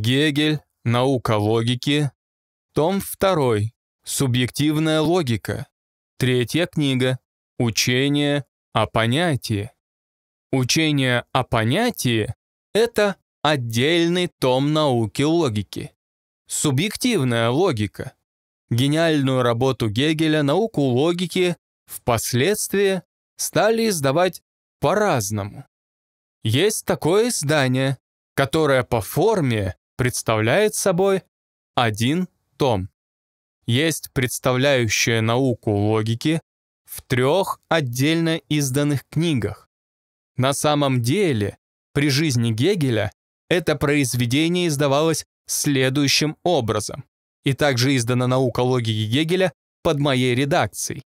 Гегель, наука логики, том 2, субъективная логика, третья книга, учение о понятии. Учение о понятии – это отдельный том науки логики. Субъективная логика. Гениальную работу Гегеля «Науку логики» впоследствии стали издавать по-разному. Есть такое издание, которое по форме представляет собой один том. Есть представляющая науку логики в трех отдельно изданных книгах. На самом деле, при жизни Гегеля это произведение издавалось следующим образом и также издана «Наука логики Гегеля» под моей редакцией.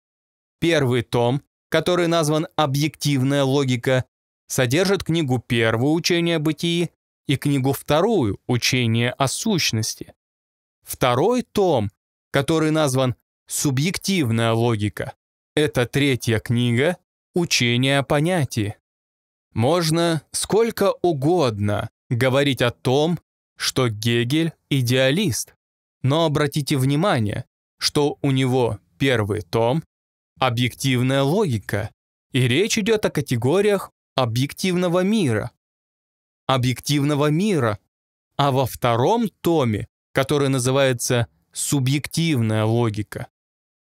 Первый том, который назван «Объективная логика», содержит книгу первое учение о бытии, и книгу вторую «Учение о сущности». Второй том, который назван «Субъективная логика», это третья книга «Учение о понятии». Можно сколько угодно говорить о том, что Гегель – идеалист, но обратите внимание, что у него первый том – объективная логика, и речь идет о категориях объективного мира, объективного мира. А во втором томе, который называется «Субъективная логика»,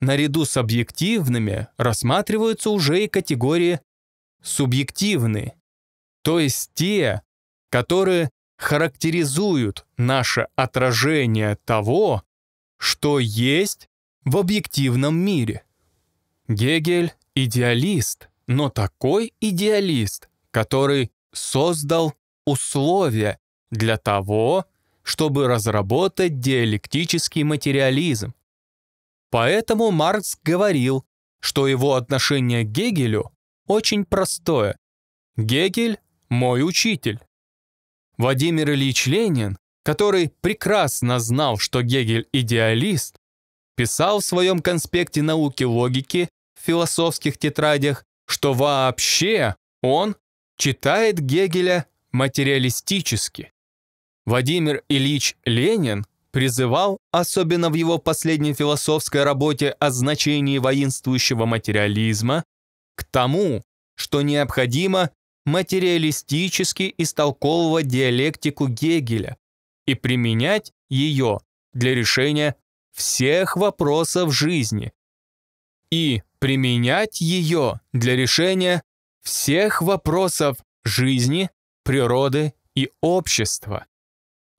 наряду с объективными рассматриваются уже и категории субъективные, то есть те, которые характеризуют наше отражение того, что есть в объективном мире. Гегель — идеалист, но такой идеалист, который создал условия для того, чтобы разработать диалектический материализм. Поэтому Маркс говорил, что его отношение к Гегелю очень простое. Гегель – мой учитель. Владимир Ильич Ленин, который прекрасно знал, что Гегель – идеалист, писал в своем конспекте науки логики в философских тетрадях, что вообще он читает Гегеля материалистически. Владимир Ильич Ленин призывал, особенно в его последней философской работе о значении воинствующего материализма, к тому, что необходимо материалистически истолковывать диалектику Гегеля и применять ее для решения всех вопросов жизни и применять ее для решения всех вопросов жизни природы и общества.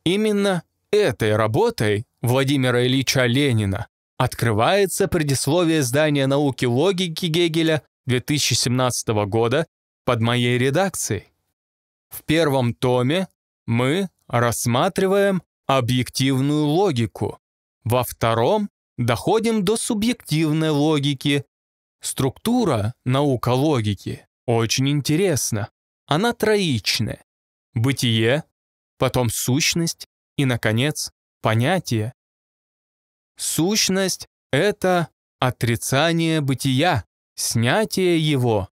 Именно этой работой Владимира Ильича Ленина открывается предисловие издания науки логики Гегеля 2017 года под моей редакцией. В первом томе мы рассматриваем объективную логику, во втором доходим до субъективной логики. Структура наука логики очень интересна. Она троичная. Бытие, потом сущность и, наконец, понятие. Сущность — это отрицание бытия, снятие его.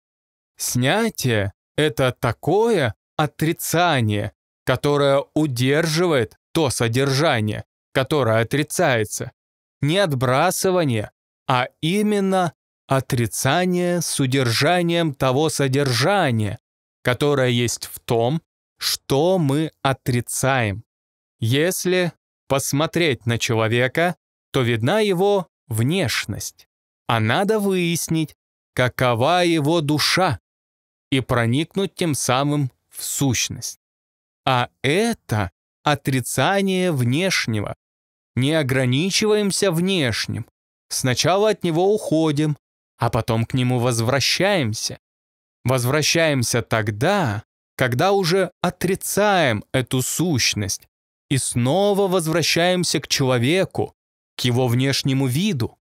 Снятие — это такое отрицание, которое удерживает то содержание, которое отрицается. Не отбрасывание, а именно отрицание с удержанием того содержания, которая есть в том, что мы отрицаем. Если посмотреть на человека, то видна его внешность, а надо выяснить, какова его душа, и проникнуть тем самым в сущность. А это отрицание внешнего. Не ограничиваемся внешним. Сначала от него уходим, а потом к нему возвращаемся возвращаемся тогда, когда уже отрицаем эту сущность и снова возвращаемся к человеку, к его внешнему виду.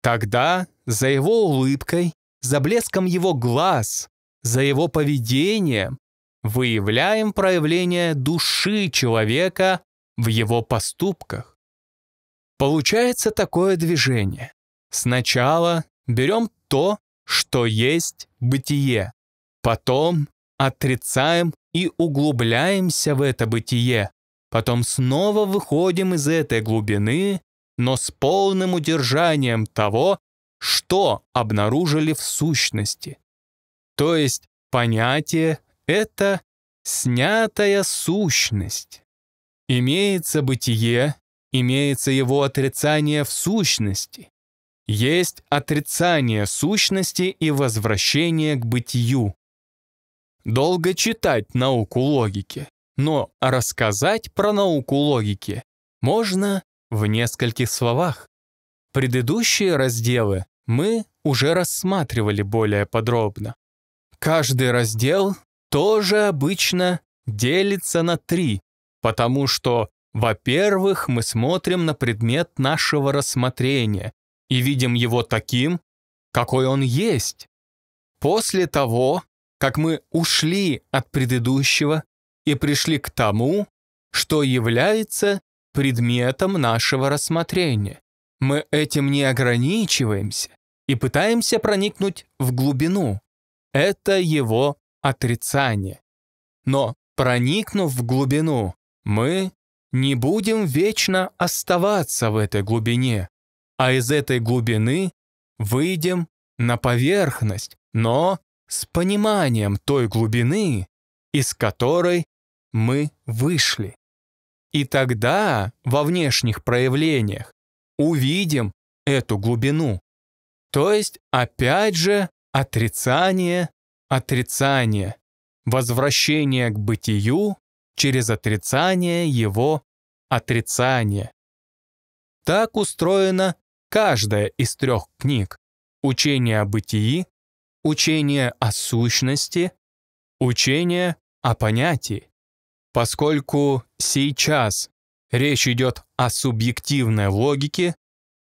Тогда за его улыбкой, за блеском его глаз, за его поведением выявляем проявление души человека в его поступках. Получается такое движение. Сначала берем то, что есть бытие, Потом отрицаем и углубляемся в это бытие. Потом снова выходим из этой глубины, но с полным удержанием того, что обнаружили в сущности. То есть понятие — это снятая сущность. Имеется бытие, имеется его отрицание в сущности. Есть отрицание сущности и возвращение к бытию. Долго читать науку логики, но рассказать про науку логики можно в нескольких словах. Предыдущие разделы мы уже рассматривали более подробно. Каждый раздел тоже обычно делится на три, потому что, во-первых, мы смотрим на предмет нашего рассмотрения и видим его таким, какой он есть. После того, как мы ушли от предыдущего и пришли к тому, что является предметом нашего рассмотрения. Мы этим не ограничиваемся и пытаемся проникнуть в глубину. Это его отрицание. Но проникнув в глубину, мы не будем вечно оставаться в этой глубине, а из этой глубины выйдем на поверхность, но с пониманием той глубины, из которой мы вышли. И тогда во внешних проявлениях увидим эту глубину. То есть, опять же, отрицание, отрицание, возвращение к бытию через отрицание его отрицания. Так устроена каждая из трех книг «Учение о бытии», учение о сущности, учение о понятии. Поскольку сейчас речь идет о субъективной логике,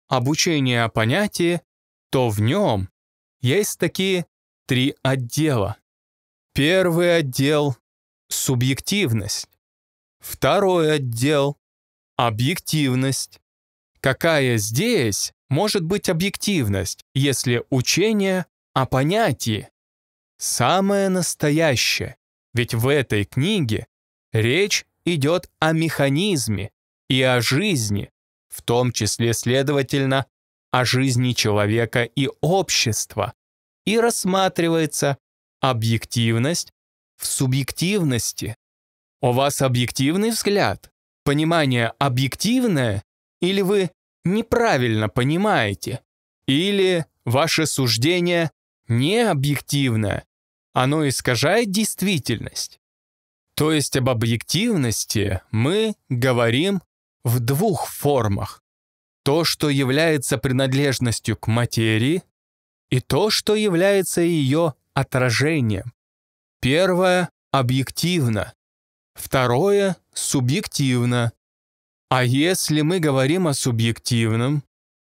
обучение о понятии, то в нем есть такие три отдела. Первый отдел — субъективность. Второй отдел — объективность. Какая здесь может быть объективность, если учение а понятии. Самое настоящее, ведь в этой книге речь идет о механизме и о жизни, в том числе, следовательно, о жизни человека и общества, и рассматривается объективность в субъективности. У вас объективный взгляд, понимание объективное, или вы неправильно понимаете, или ваше суждение не объективно. Оно искажает действительность. То есть об объективности мы говорим в двух формах. То, что является принадлежностью к материи, и то, что является ее отражением. Первое — объективно, второе — субъективно. А если мы говорим о субъективном,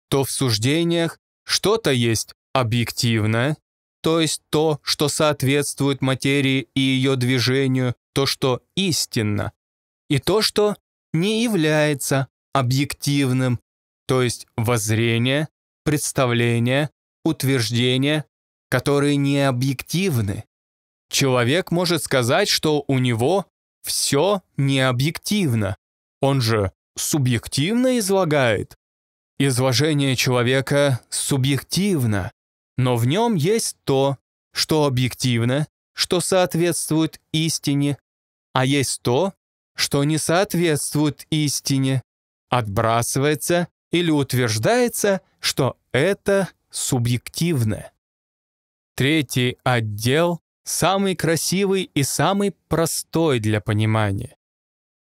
то в суждениях что-то есть объективное, то есть то, что соответствует материи и ее движению, то, что истинно, и то, что не является объективным, то есть воззрение, представление, утверждение, которые не объективны. Человек может сказать, что у него все не объективно, он же субъективно излагает. Изложение человека субъективно но в нем есть то, что объективно, что соответствует истине, а есть то, что не соответствует истине, отбрасывается или утверждается, что это субъективно. Третий отдел самый красивый и самый простой для понимания.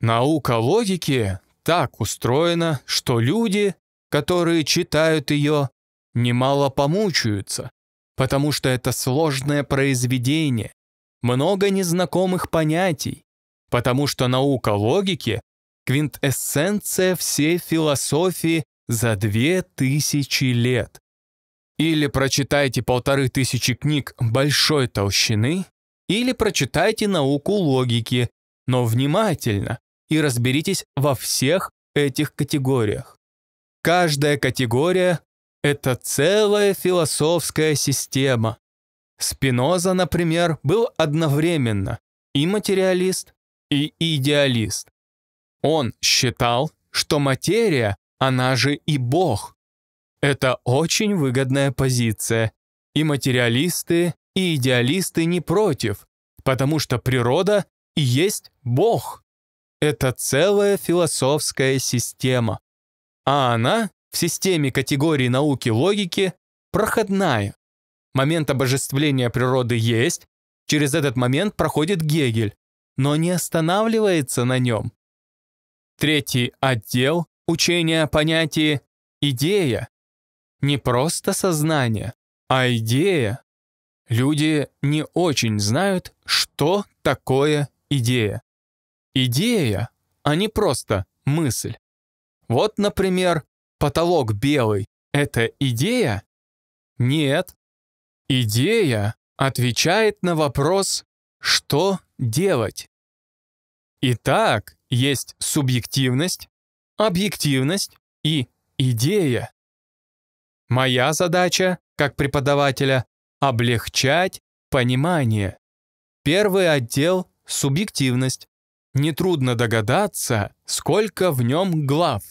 Наука логики так устроена, что люди, которые читают ее, немало помучаются, потому что это сложное произведение, много незнакомых понятий, потому что наука логики — квинтэссенция всей философии за две тысячи лет. Или прочитайте полторы тысячи книг большой толщины, или прочитайте науку логики, но внимательно и разберитесь во всех этих категориях. Каждая категория это целая философская система. Спиноза, например, был одновременно и материалист, и идеалист. Он считал, что материя, она же и Бог. Это очень выгодная позиция. И материалисты, и идеалисты не против, потому что природа и есть Бог. Это целая философская система. А она в системе категории науки логики проходная. Момент обожествления природы есть, через этот момент проходит Гегель, но не останавливается на нем. Третий отдел учения о понятии «идея» не просто сознание, а идея. Люди не очень знают, что такое идея. Идея, а не просто мысль. Вот, например, потолок белый — это идея? Нет. Идея отвечает на вопрос «что делать?». Итак, есть субъективность, объективность и идея. Моя задача, как преподавателя, облегчать понимание. Первый отдел — субъективность. Нетрудно догадаться, сколько в нем глав.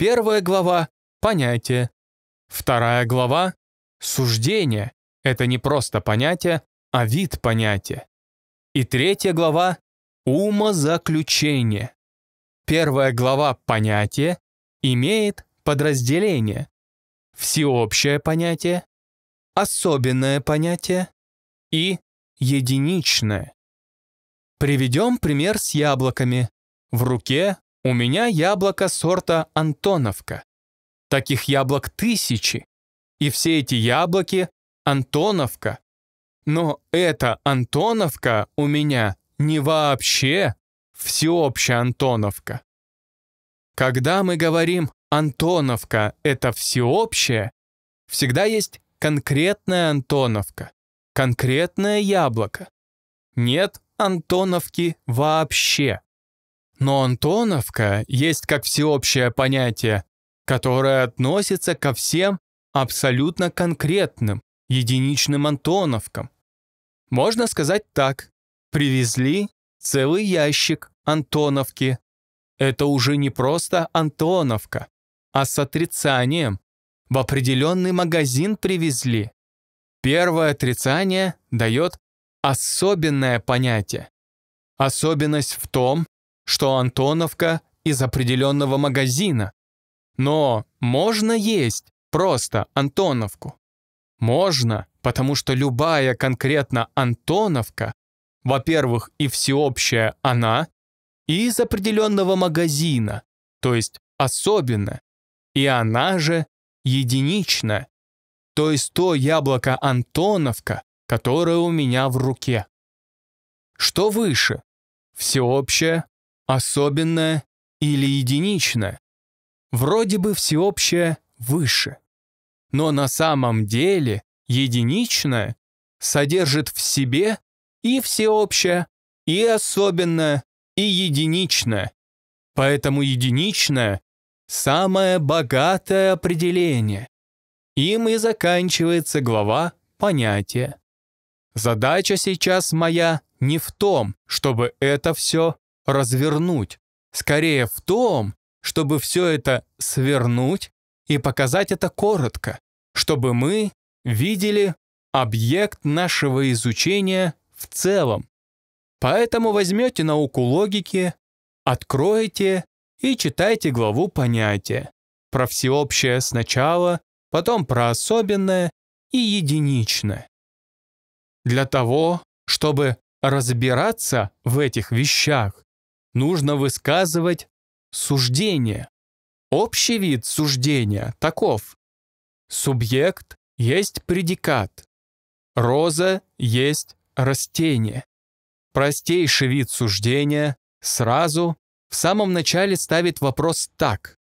Первая глава — понятие. Вторая глава — суждение. Это не просто понятие, а вид понятия. И третья глава — умозаключение. Первая глава «Понятие» имеет подразделение. Всеобщее понятие, особенное понятие и единичное. Приведем пример с яблоками. В руке у меня яблоко сорта Антоновка. Таких яблок тысячи. И все эти яблоки – Антоновка. Но эта Антоновка у меня не вообще всеобщая Антоновка. Когда мы говорим «Антоновка – это всеобщее», всегда есть конкретная Антоновка, конкретное яблоко. Нет Антоновки вообще. Но «Антоновка» есть как всеобщее понятие, которое относится ко всем абсолютно конкретным, единичным Антоновкам. Можно сказать так. Привезли целый ящик Антоновки. Это уже не просто Антоновка, а с отрицанием. В определенный магазин привезли. Первое отрицание дает особенное понятие. Особенность в том, что Антоновка из определенного магазина. Но можно есть просто Антоновку. Можно, потому что любая конкретно Антоновка, во-первых, и всеобщая она, и из определенного магазина, то есть особенная, и она же единична, то есть то яблоко Антоновка, которое у меня в руке. Что выше? Всеобщее особенное или единичное. Вроде бы всеобщее выше. Но на самом деле единичное содержит в себе и всеобщее, и особенное, и единичное. Поэтому единичное – самое богатое определение. Им и заканчивается глава понятия. Задача сейчас моя не в том, чтобы это все развернуть. Скорее в том, чтобы все это свернуть и показать это коротко, чтобы мы видели объект нашего изучения в целом. Поэтому возьмете науку логики, откроете и читайте главу понятия про всеобщее сначала, потом про особенное и единичное. Для того, чтобы разбираться в этих вещах, нужно высказывать суждение. Общий вид суждения таков. Субъект есть предикат. Роза есть растение. Простейший вид суждения сразу в самом начале ставит вопрос так,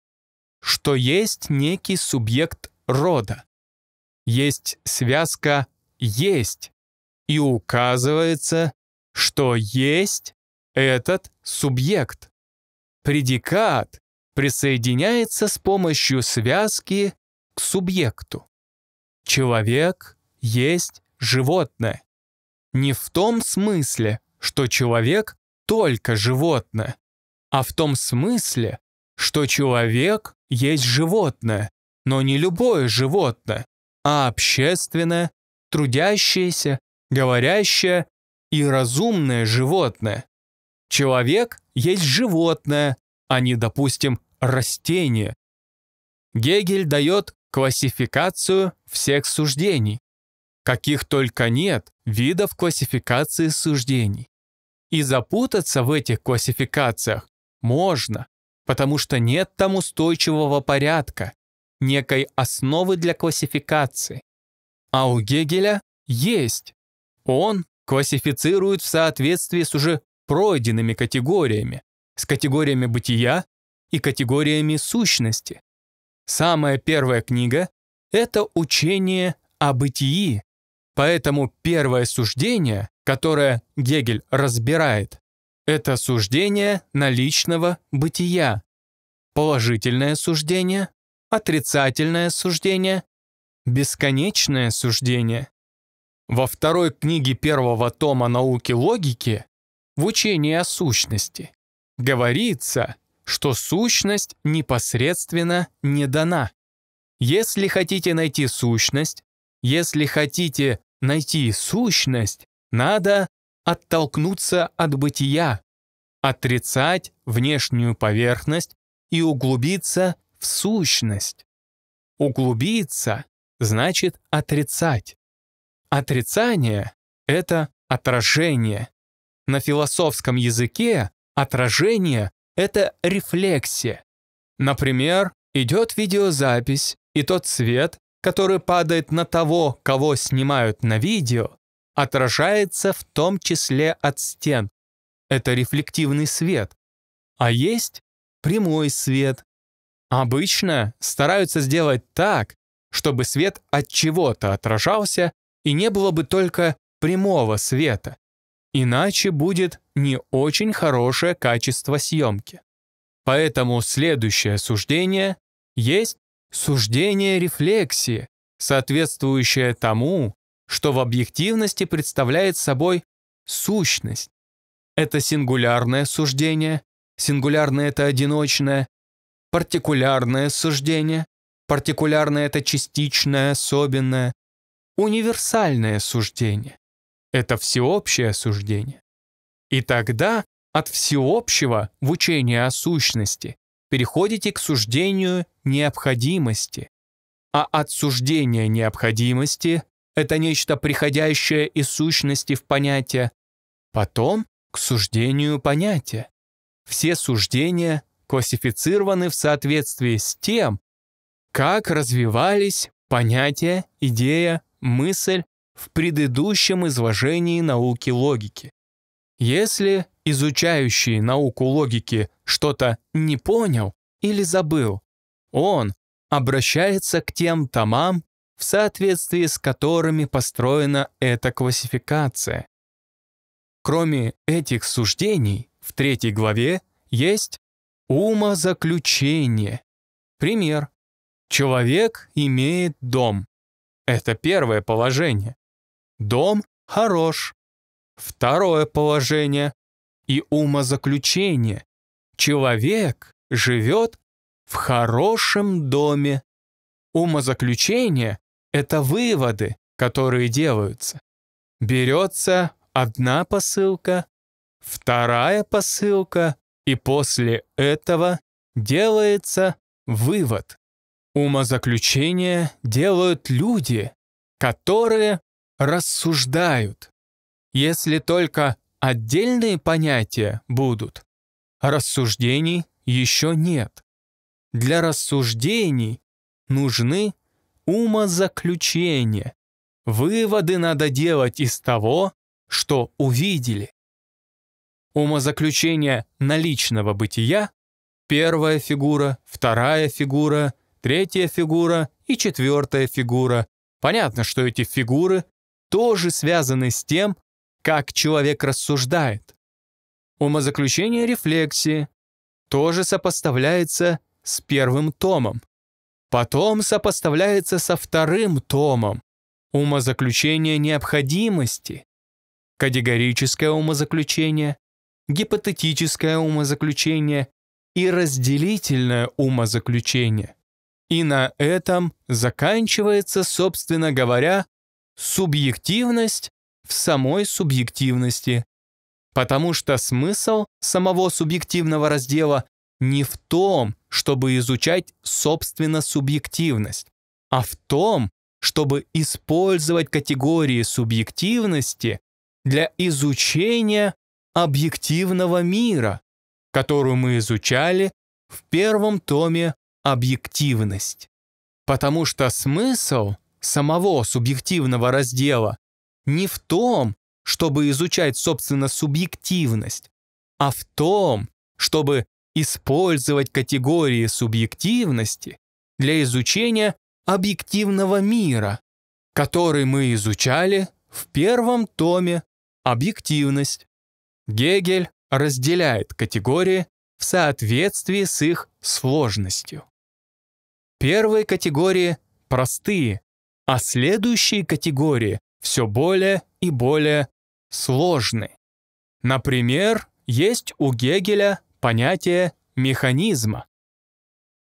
что есть некий субъект рода. Есть связка «есть» и указывается, что «есть» этот субъект. Предикат присоединяется с помощью связки к субъекту. Человек есть животное. Не в том смысле, что человек только животное, а в том смысле, что человек есть животное, но не любое животное, а общественное, трудящееся, говорящее и разумное животное. Человек есть животное, а не, допустим, растение. Гегель дает классификацию всех суждений. Каких только нет видов классификации суждений. И запутаться в этих классификациях можно, потому что нет там устойчивого порядка, некой основы для классификации. А у Гегеля есть. Он классифицирует в соответствии с уже пройденными категориями, с категориями бытия и категориями сущности. Самая первая книга — это учение о бытии, поэтому первое суждение, которое Гегель разбирает, это суждение наличного бытия, положительное суждение, отрицательное суждение, бесконечное суждение. Во второй книге первого тома науки логики в учении о сущности. Говорится, что сущность непосредственно не дана. Если хотите найти сущность, если хотите найти сущность, надо оттолкнуться от бытия, отрицать внешнюю поверхность и углубиться в сущность. Углубиться значит отрицать. Отрицание — это отражение, на философском языке отражение — это рефлексия. Например, идет видеозапись, и тот свет, который падает на того, кого снимают на видео, отражается в том числе от стен. Это рефлективный свет. А есть прямой свет. Обычно стараются сделать так, чтобы свет от чего-то отражался и не было бы только прямого света. Иначе будет не очень хорошее качество съемки. Поэтому следующее суждение есть суждение рефлексии, соответствующее тому, что в объективности представляет собой сущность. Это сингулярное суждение, сингулярное — это одиночное, партикулярное суждение, партикулярное — это частичное, особенное, универсальное суждение. Это всеобщее суждение. И тогда от всеобщего в учении о сущности переходите к суждению необходимости. А от суждения необходимости — это нечто приходящее из сущности в понятие, потом к суждению понятия. Все суждения классифицированы в соответствии с тем, как развивались понятия, идея, мысль в предыдущем изложении науки логики. Если изучающий науку логики что-то не понял или забыл, он обращается к тем томам, в соответствии с которыми построена эта классификация. Кроме этих суждений, в третьей главе есть умозаключение. Пример. Человек имеет дом. Это первое положение. Дом хорош. Второе положение и умозаключение. Человек живет в хорошем доме. Умозаключение — это выводы, которые делаются. Берется одна посылка, вторая посылка, и после этого делается вывод. Умозаключение делают люди, которые рассуждают. Если только отдельные понятия будут, рассуждений еще нет. Для рассуждений нужны умозаключения. Выводы надо делать из того, что увидели. Умозаключение наличного бытия — первая фигура, вторая фигура, третья фигура и четвертая фигура. Понятно, что эти фигуры тоже связаны с тем, как человек рассуждает. Умозаключение рефлексии тоже сопоставляется с первым томом. Потом сопоставляется со вторым томом. Умозаключение необходимости. Категорическое умозаключение, гипотетическое умозаключение и разделительное умозаключение. И на этом заканчивается, собственно говоря, субъективность в самой субъективности, потому что смысл самого субъективного раздела не в том, чтобы изучать собственно субъективность, а в том, чтобы использовать категории субъективности для изучения объективного мира, которую мы изучали в первом томе «Объективность». Потому что смысл — самого субъективного раздела не в том, чтобы изучать, собственно, субъективность, а в том, чтобы использовать категории субъективности для изучения объективного мира, который мы изучали в первом томе «Объективность». Гегель разделяет категории в соответствии с их сложностью. Первые категории простые, а следующие категории все более и более сложны. Например, есть у Гегеля понятие механизма.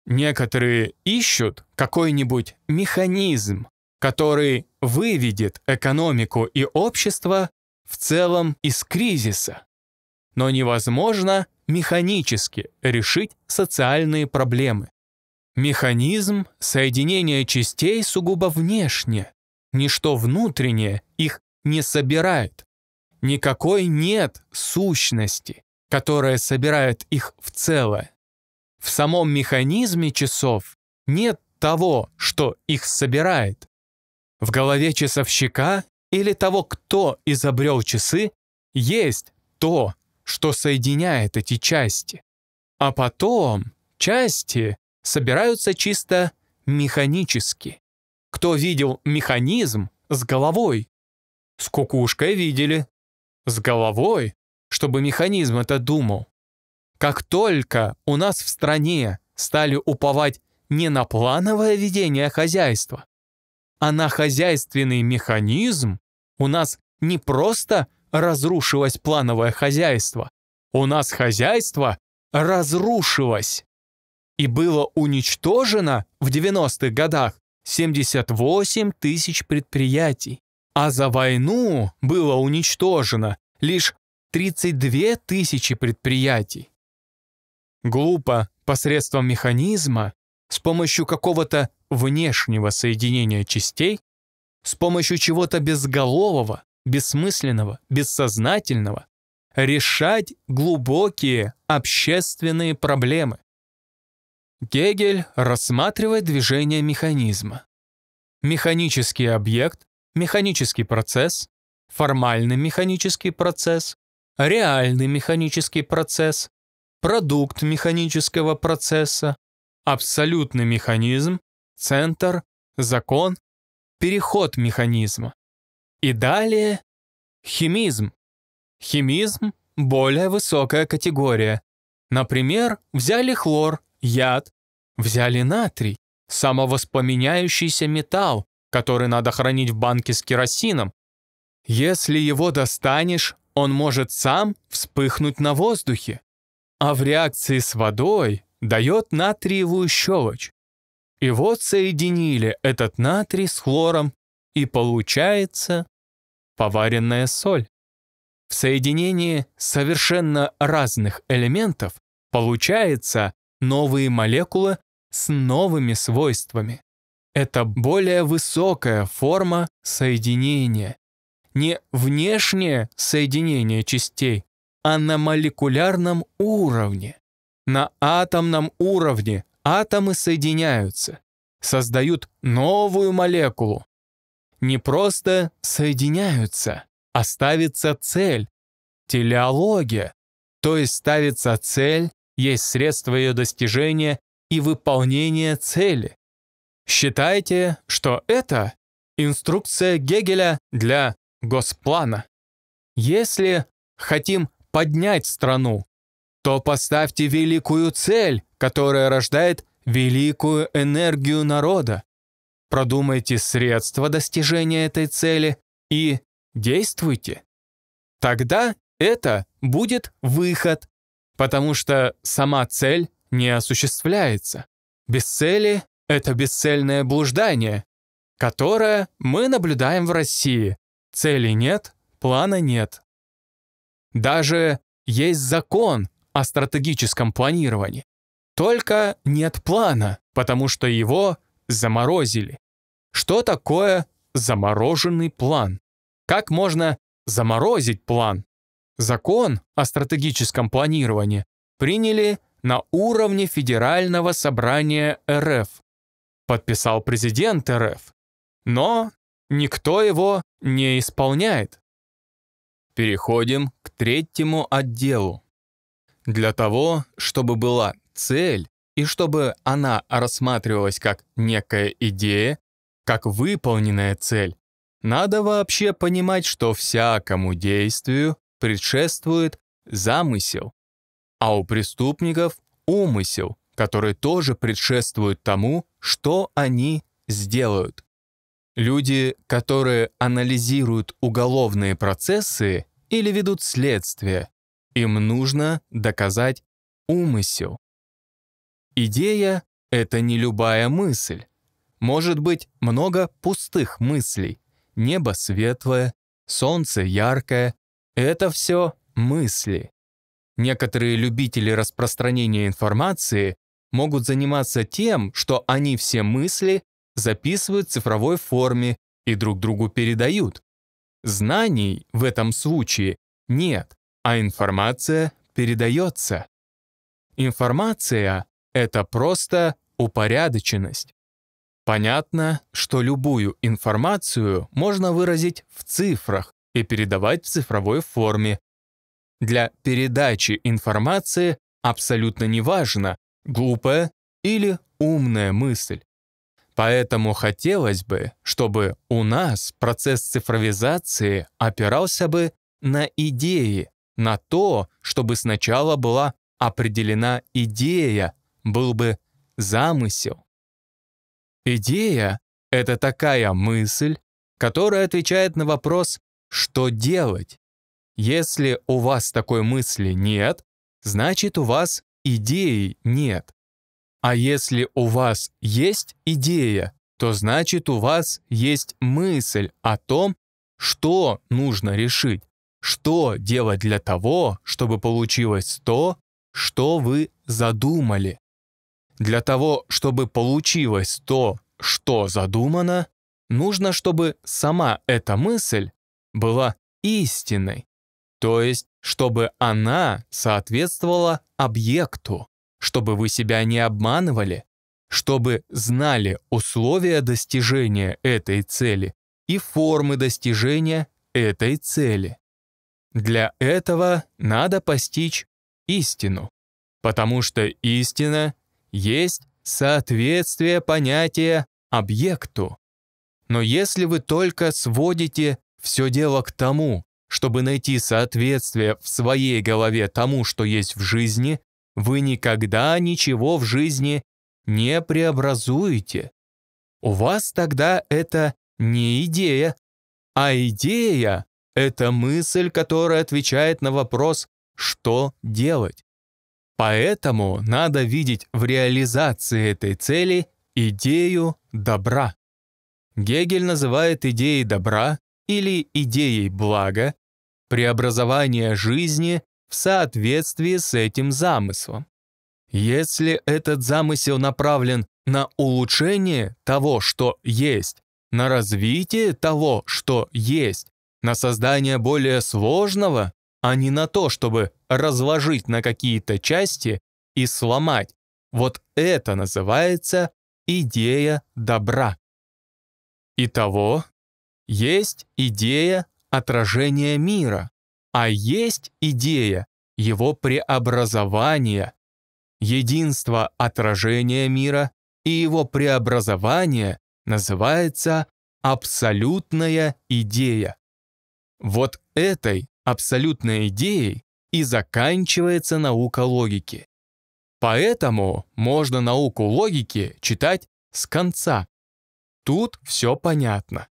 Некоторые ищут какой-нибудь механизм, который выведет экономику и общество в целом из кризиса. Но невозможно механически решить социальные проблемы. Механизм соединения частей сугубо внешне. Ничто внутреннее их не собирает. Никакой нет сущности, которая собирает их в целое. В самом механизме часов нет того, что их собирает. В голове часовщика или того, кто изобрел часы, есть то, что соединяет эти части. А потом части собираются чисто механически. Кто видел механизм с головой? С кукушкой видели. С головой, чтобы механизм это думал. Как только у нас в стране стали уповать не на плановое ведение хозяйства, а на хозяйственный механизм, у нас не просто разрушилось плановое хозяйство, у нас хозяйство разрушилось и было уничтожено в 90-х годах 78 тысяч предприятий, а за войну было уничтожено лишь 32 тысячи предприятий. Глупо посредством механизма, с помощью какого-то внешнего соединения частей, с помощью чего-то безголового, бессмысленного, бессознательного, решать глубокие общественные проблемы. Гегель рассматривает движение механизма. Механический объект, механический процесс, формальный механический процесс, реальный механический процесс, продукт механического процесса, абсолютный механизм, центр, закон, переход механизма. И далее химизм. Химизм – более высокая категория. Например, взяли хлор яд, взяли натрий, самовоспламеняющийся металл, который надо хранить в банке с керосином. Если его достанешь, он может сам вспыхнуть на воздухе, а в реакции с водой дает натриевую щелочь. И вот соединили этот натрий с хлором, и получается поваренная соль. В соединении совершенно разных элементов получается новые молекулы с новыми свойствами. Это более высокая форма соединения. Не внешнее соединение частей, а на молекулярном уровне. На атомном уровне атомы соединяются, создают новую молекулу. Не просто соединяются, а ставится цель, телеология, то есть ставится цель есть средства ее достижения и выполнения цели. Считайте, что это инструкция Гегеля для госплана. Если хотим поднять страну, то поставьте великую цель, которая рождает великую энергию народа. Продумайте средства достижения этой цели и действуйте. Тогда это будет выход потому что сама цель не осуществляется. Без цели — это бесцельное блуждание, которое мы наблюдаем в России. Цели нет, плана нет. Даже есть закон о стратегическом планировании. Только нет плана, потому что его заморозили. Что такое замороженный план? Как можно заморозить план? Закон о стратегическом планировании приняли на уровне Федерального собрания РФ. Подписал президент РФ. Но никто его не исполняет. Переходим к третьему отделу. Для того, чтобы была цель и чтобы она рассматривалась как некая идея, как выполненная цель, надо вообще понимать, что всякому действию предшествует замысел, а у преступников умысел, который тоже предшествует тому, что они сделают. Люди, которые анализируют уголовные процессы или ведут следствие, им нужно доказать умысел. Идея — это не любая мысль. Может быть много пустых мыслей. Небо светлое, солнце яркое, это все мысли. Некоторые любители распространения информации могут заниматься тем, что они все мысли записывают в цифровой форме и друг другу передают. Знаний в этом случае нет, а информация передается. Информация — это просто упорядоченность. Понятно, что любую информацию можно выразить в цифрах, и передавать в цифровой форме. Для передачи информации абсолютно неважно, глупая или умная мысль. Поэтому хотелось бы, чтобы у нас процесс цифровизации опирался бы на идеи, на то, чтобы сначала была определена идея, был бы замысел. Идея — это такая мысль, которая отвечает на вопрос что делать? Если у вас такой мысли нет, значит у вас идеи нет. А если у вас есть идея, то значит у вас есть мысль о том, что нужно решить, что делать для того, чтобы получилось то, что вы задумали. Для того, чтобы получилось то, что задумано, нужно, чтобы сама эта мысль была истинной, то есть чтобы она соответствовала объекту, чтобы вы себя не обманывали, чтобы знали условия достижения этой цели и формы достижения этой цели. Для этого надо постичь истину, потому что истина есть соответствие понятия объекту. Но если вы только сводите все дело к тому, чтобы найти соответствие в своей голове тому, что есть в жизни, вы никогда ничего в жизни не преобразуете. У вас тогда это не идея, а идея — это мысль, которая отвечает на вопрос «что делать?». Поэтому надо видеть в реализации этой цели идею добра. Гегель называет идеей добра или идеей блага, преобразования жизни в соответствии с этим замыслом. Если этот замысел направлен на улучшение того, что есть, на развитие того, что есть, на создание более сложного, а не на то, чтобы разложить на какие-то части и сломать. Вот это называется идея добра. Итого, есть идея отражения мира, а есть идея его преобразования. Единство отражения мира и его преобразования называется абсолютная идея. Вот этой абсолютной идеей и заканчивается наука логики. Поэтому можно науку логики читать с конца. Тут все понятно.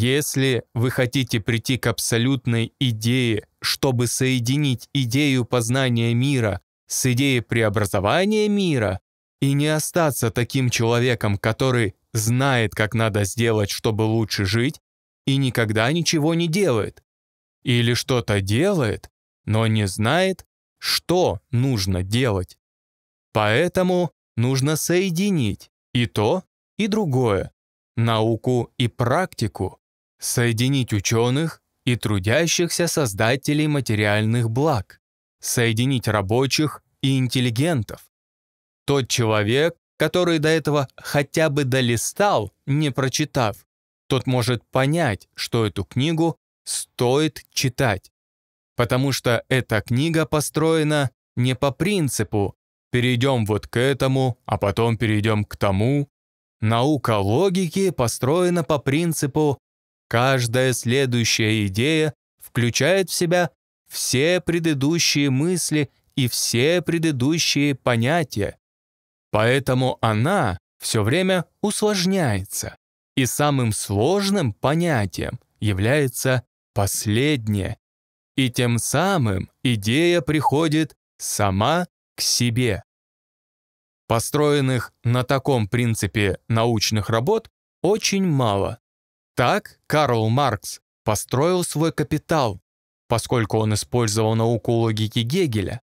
Если вы хотите прийти к абсолютной идее, чтобы соединить идею познания мира с идеей преобразования мира и не остаться таким человеком, который знает, как надо сделать, чтобы лучше жить, и никогда ничего не делает, или что-то делает, но не знает, что нужно делать. Поэтому нужно соединить и то, и другое, науку и практику, Соединить ученых и трудящихся создателей материальных благ. Соединить рабочих и интеллигентов. Тот человек, который до этого хотя бы долистал, не прочитав, тот может понять, что эту книгу стоит читать. Потому что эта книга построена не по принципу «перейдем вот к этому, а потом перейдем к тому». Наука логики построена по принципу Каждая следующая идея включает в себя все предыдущие мысли и все предыдущие понятия. Поэтому она все время усложняется. И самым сложным понятием является последнее. И тем самым идея приходит сама к себе. Построенных на таком принципе научных работ очень мало. Так Карл Маркс построил свой капитал, поскольку он использовал науку логики Гегеля.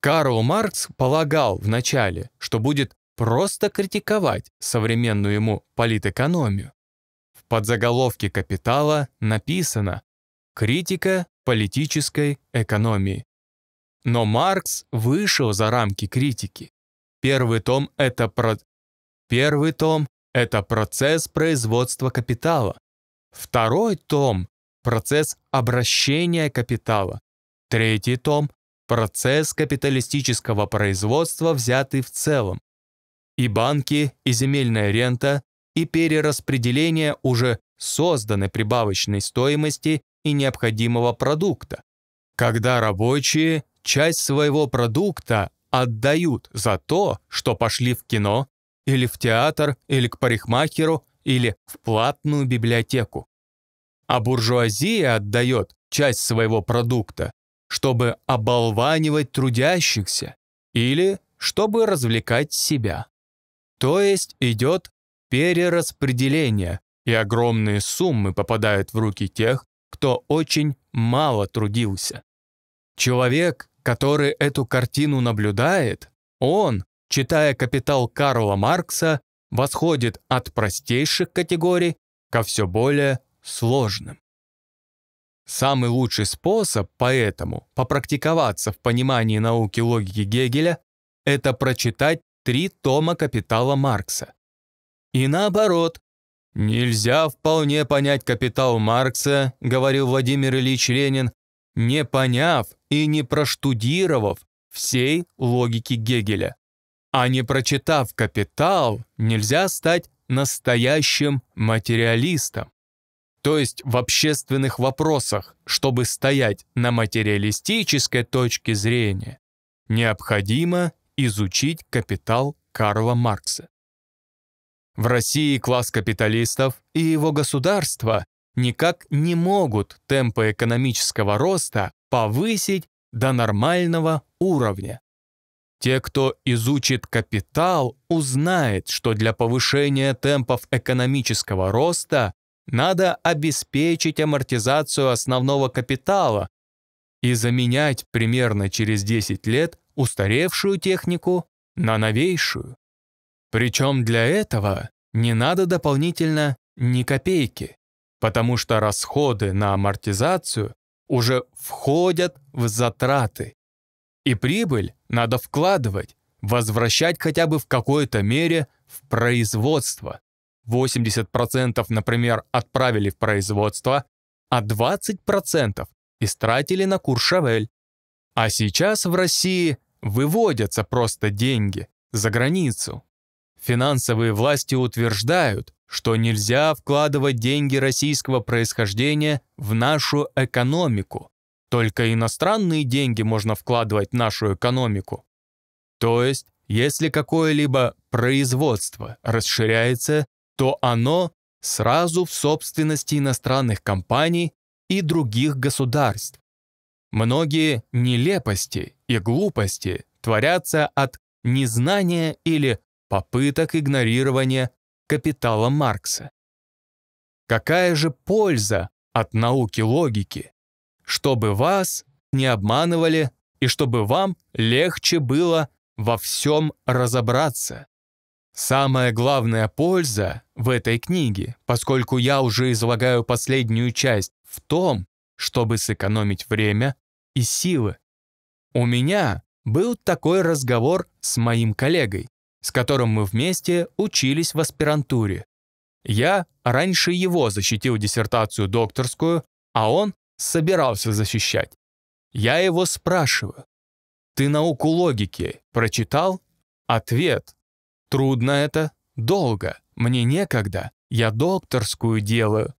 Карл Маркс полагал вначале, что будет просто критиковать современную ему политэкономию. В подзаголовке «Капитала» написано «Критика политической экономии». Но Маркс вышел за рамки критики. Первый том — это про... Первый том это процесс производства капитала. Второй том – процесс обращения капитала. Третий том – процесс капиталистического производства, взятый в целом. И банки, и земельная рента, и перераспределение уже созданы прибавочной стоимости и необходимого продукта. Когда рабочие часть своего продукта отдают за то, что пошли в кино, или в театр, или к парикмахеру, или в платную библиотеку. А буржуазия отдает часть своего продукта, чтобы оболванивать трудящихся или чтобы развлекать себя. То есть идет перераспределение, и огромные суммы попадают в руки тех, кто очень мало трудился. Человек, который эту картину наблюдает, он читая «Капитал Карла Маркса», восходит от простейших категорий ко все более сложным. Самый лучший способ поэтому попрактиковаться в понимании науки логики Гегеля – это прочитать три тома «Капитала Маркса». И наоборот, «Нельзя вполне понять капитал Маркса», – говорил Владимир Ильич Ленин, не поняв и не проштудировав всей логики Гегеля. А не прочитав «Капитал», нельзя стать настоящим материалистом. То есть в общественных вопросах, чтобы стоять на материалистической точке зрения, необходимо изучить «Капитал» Карла Маркса. В России класс капиталистов и его государство никак не могут темпы экономического роста повысить до нормального уровня. Те, кто изучит капитал, узнает, что для повышения темпов экономического роста надо обеспечить амортизацию основного капитала и заменять примерно через 10 лет устаревшую технику на новейшую. Причем для этого не надо дополнительно ни копейки, потому что расходы на амортизацию уже входят в затраты и прибыль надо вкладывать, возвращать хотя бы в какой-то мере в производство. 80%, например, отправили в производство, а 20% истратили на Куршавель. А сейчас в России выводятся просто деньги за границу. Финансовые власти утверждают, что нельзя вкладывать деньги российского происхождения в нашу экономику, только иностранные деньги можно вкладывать в нашу экономику. То есть, если какое-либо производство расширяется, то оно сразу в собственности иностранных компаний и других государств. Многие нелепости и глупости творятся от незнания или попыток игнорирования капитала Маркса. Какая же польза от науки логики? чтобы вас не обманывали и чтобы вам легче было во всем разобраться. Самая главная польза в этой книге, поскольку я уже излагаю последнюю часть, в том, чтобы сэкономить время и силы. У меня был такой разговор с моим коллегой, с которым мы вместе учились в аспирантуре. Я раньше его защитил диссертацию докторскую, а он собирался защищать. Я его спрашиваю. Ты науку логики прочитал? Ответ. Трудно это, долго, мне некогда, я докторскую делаю.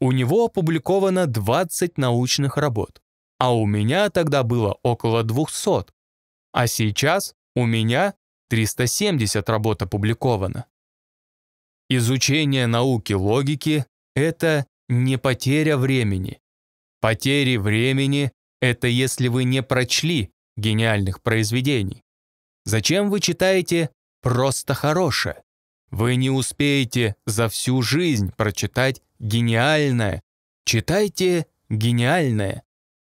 У него опубликовано 20 научных работ, а у меня тогда было около 200. А сейчас у меня 370 работ опубликовано. Изучение науки логики — это не потеря времени, Потери времени — это если вы не прочли гениальных произведений. Зачем вы читаете «просто хорошее»? Вы не успеете за всю жизнь прочитать гениальное. Читайте гениальное.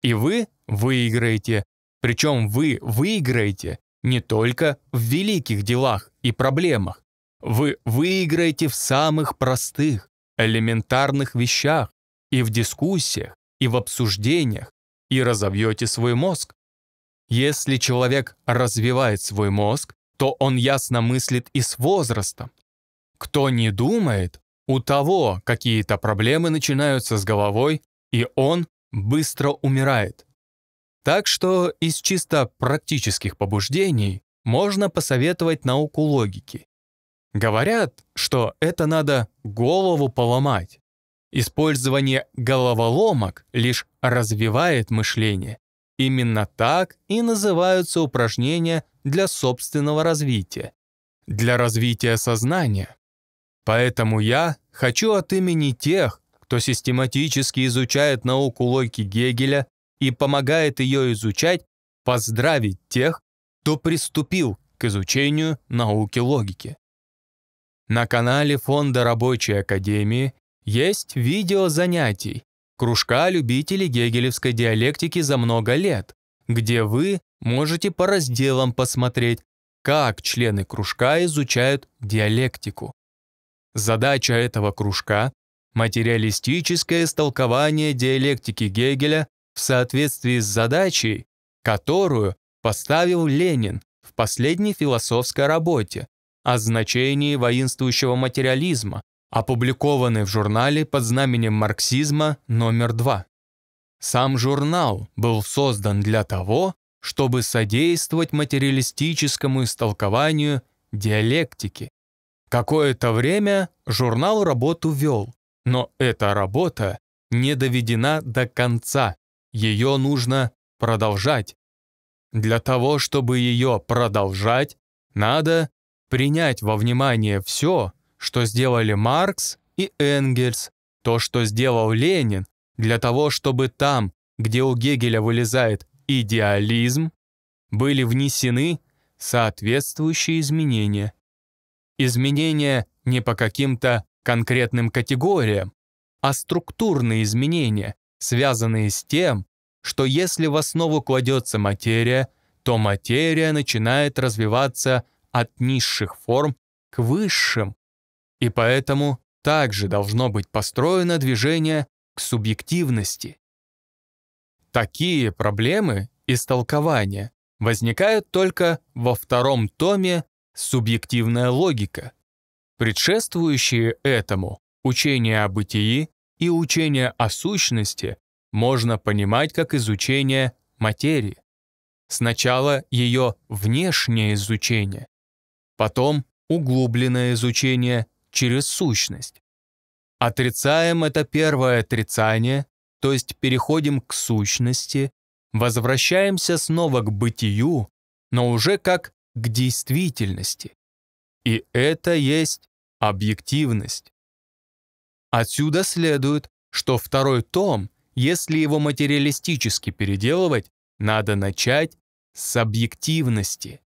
И вы выиграете. Причем вы выиграете не только в великих делах и проблемах. Вы выиграете в самых простых, элементарных вещах и в дискуссиях, и в обсуждениях, и разовьете свой мозг. Если человек развивает свой мозг, то он ясно мыслит и с возрастом. Кто не думает, у того какие-то проблемы начинаются с головой, и он быстро умирает. Так что из чисто практических побуждений можно посоветовать науку логики. Говорят, что это надо голову поломать, Использование головоломок лишь развивает мышление. Именно так и называются упражнения для собственного развития, для развития сознания. Поэтому я хочу от имени тех, кто систематически изучает науку логики Гегеля и помогает ее изучать, поздравить тех, кто приступил к изучению науки логики. На канале Фонда Рабочей Академии есть видео занятий, кружка любителей гегелевской диалектики за много лет, где вы можете по разделам посмотреть, как члены кружка изучают диалектику. Задача этого кружка – материалистическое истолкование диалектики Гегеля в соответствии с задачей, которую поставил Ленин в последней философской работе о значении воинствующего материализма Опубликованный в журнале под знаменем марксизма номер два. Сам журнал был создан для того, чтобы содействовать материалистическому истолкованию диалектики. Какое-то время журнал работу вел, но эта работа не доведена до конца, ее нужно продолжать. Для того, чтобы ее продолжать, надо принять во внимание все, что сделали Маркс и Энгельс, то, что сделал Ленин, для того, чтобы там, где у Гегеля вылезает идеализм, были внесены соответствующие изменения. Изменения не по каким-то конкретным категориям, а структурные изменения, связанные с тем, что если в основу кладется материя, то материя начинает развиваться от низших форм к высшим, и поэтому также должно быть построено движение к субъективности. Такие проблемы истолкования возникают только во втором томе «Субъективная логика». Предшествующие этому учение о бытии и учение о сущности можно понимать как изучение материи. Сначала ее внешнее изучение, потом углубленное изучение через сущность. Отрицаем это первое отрицание, то есть переходим к сущности, возвращаемся снова к бытию, но уже как к действительности. И это есть объективность. Отсюда следует, что второй том, если его материалистически переделывать, надо начать с объективности.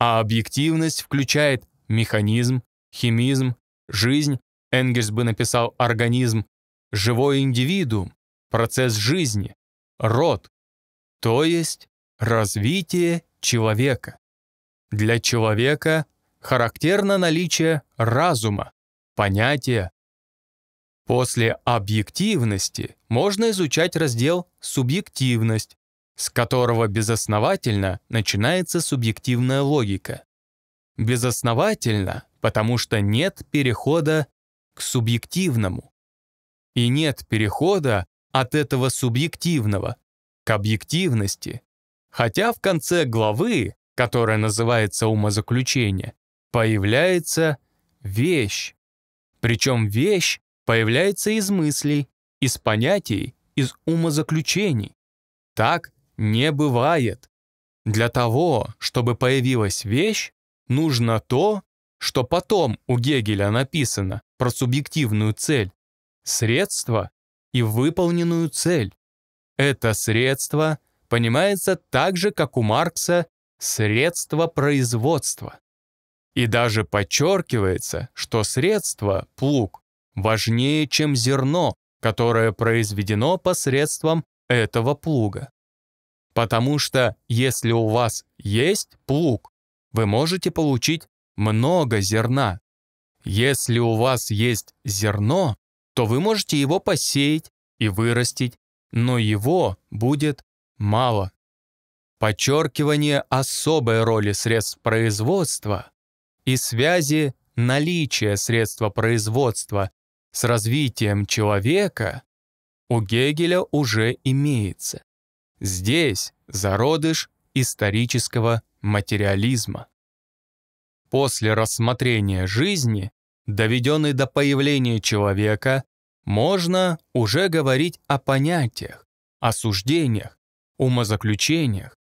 А объективность включает механизм, химизм, Жизнь, Энгельс бы написал организм, живой индивидуум, процесс жизни, род, то есть развитие человека. Для человека характерно наличие разума, понятия. После объективности можно изучать раздел «субъективность», с которого безосновательно начинается субъективная логика. Безосновательно, потому что нет перехода к субъективному. И нет перехода от этого субъективного к объективности. Хотя в конце главы, которая называется «Умозаключение», появляется вещь. Причем вещь появляется из мыслей, из понятий, из умозаключений. Так не бывает. Для того, чтобы появилась вещь, нужно то, что потом у Гегеля написано про субъективную цель, средство и выполненную цель. Это средство понимается так же, как у Маркса, средство производства. И даже подчеркивается, что средство, плуг, важнее, чем зерно, которое произведено посредством этого плуга. Потому что если у вас есть плуг, вы можете получить много зерна. Если у вас есть зерно, то вы можете его посеять и вырастить, но его будет мало. Подчеркивание особой роли средств производства и связи наличия средства производства с развитием человека у Гегеля уже имеется. Здесь зародыш исторического материализма. После рассмотрения жизни, доведенной до появления человека, можно уже говорить о понятиях, осуждениях, умозаключениях.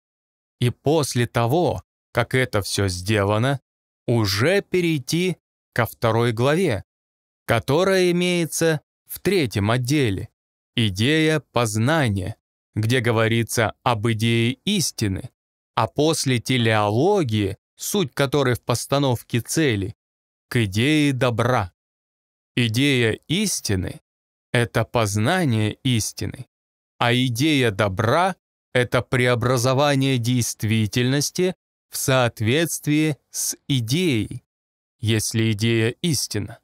И после того, как это все сделано, уже перейти ко второй главе, которая имеется в третьем отделе «Идея познания», где говорится об идее истины, а после телеологии, суть которой в постановке цели, к идее добра. Идея истины — это познание истины, а идея добра — это преобразование действительности в соответствии с идеей, если идея истина.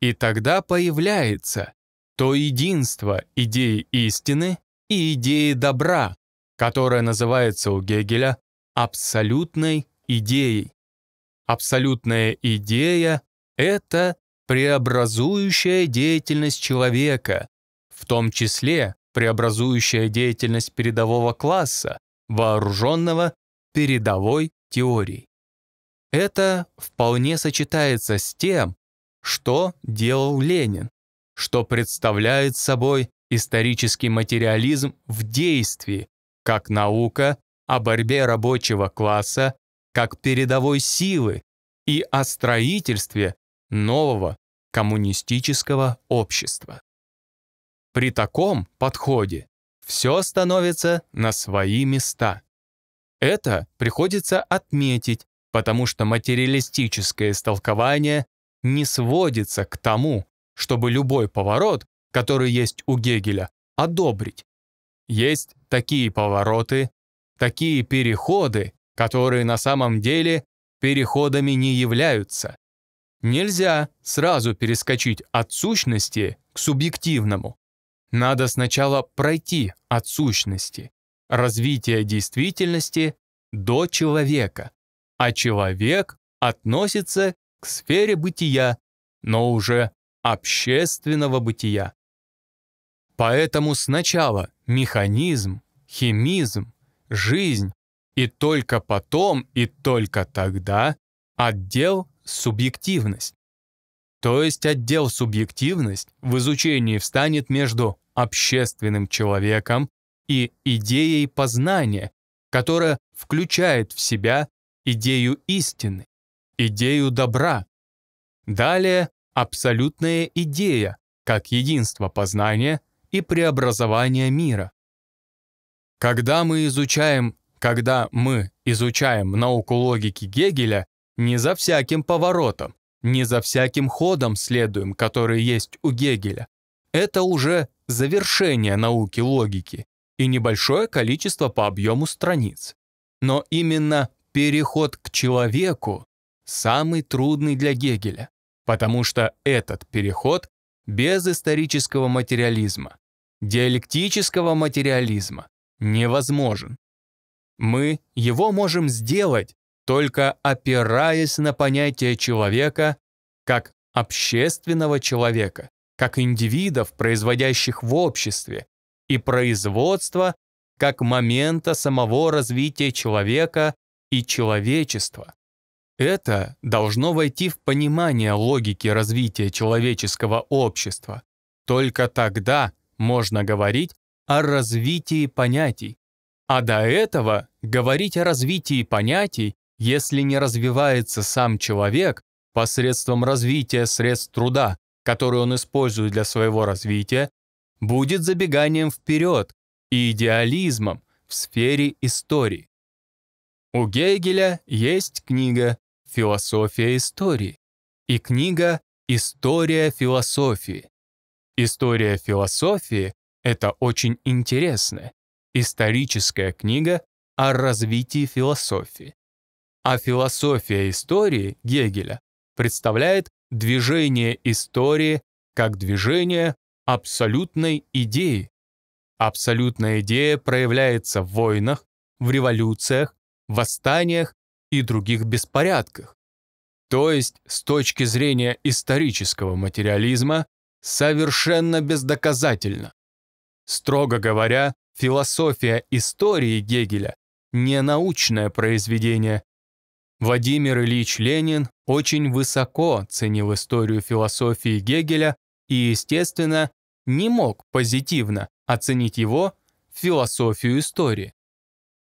И тогда появляется то единство идеи истины и идеи добра, которая называется у Гегеля абсолютной идеей. Абсолютная идея — это преобразующая деятельность человека, в том числе преобразующая деятельность передового класса, вооруженного передовой теорией. Это вполне сочетается с тем, что делал Ленин, что представляет собой исторический материализм в действии, как наука о борьбе рабочего класса, как передовой силы и о строительстве нового коммунистического общества. При таком подходе все становится на свои места. Это приходится отметить, потому что материалистическое истолкование не сводится к тому, чтобы любой поворот, который есть у Гегеля, одобрить, есть такие повороты, такие переходы, которые на самом деле переходами не являются. Нельзя сразу перескочить от сущности к субъективному. Надо сначала пройти от сущности, развития действительности до человека, а человек относится к сфере бытия, но уже общественного бытия. Поэтому сначала механизм, химизм, жизнь, и только потом и только тогда отдел субъективность. То есть отдел субъективность в изучении встанет между общественным человеком и идеей познания, которая включает в себя идею истины, идею добра. Далее абсолютная идея, как единство познания – и преобразования мира. Когда мы изучаем, когда мы изучаем науку логики Гегеля, не за всяким поворотом, не за всяким ходом следуем, который есть у Гегеля. Это уже завершение науки логики и небольшое количество по объему страниц. Но именно переход к человеку самый трудный для Гегеля, потому что этот переход без исторического материализма, диалектического материализма невозможен. Мы его можем сделать, только опираясь на понятие человека как общественного человека, как индивидов, производящих в обществе, и производства как момента самого развития человека и человечества. Это должно войти в понимание логики развития человеческого общества. Только тогда – можно говорить о развитии понятий. А до этого говорить о развитии понятий, если не развивается сам человек посредством развития средств труда, которые он использует для своего развития, будет забеганием вперед и идеализмом в сфере истории. У Гегеля есть книга «Философия истории» и книга «История философии». История философии — это очень интересная Историческая книга о развитии философии. А философия истории Гегеля представляет движение истории как движение абсолютной идеи. Абсолютная идея проявляется в войнах, в революциях, восстаниях и других беспорядках. То есть, с точки зрения исторического материализма, совершенно бездоказательно. Строго говоря, философия истории Гегеля – не научное произведение. Владимир Ильич Ленин очень высоко ценил историю философии Гегеля и, естественно, не мог позитивно оценить его философию истории.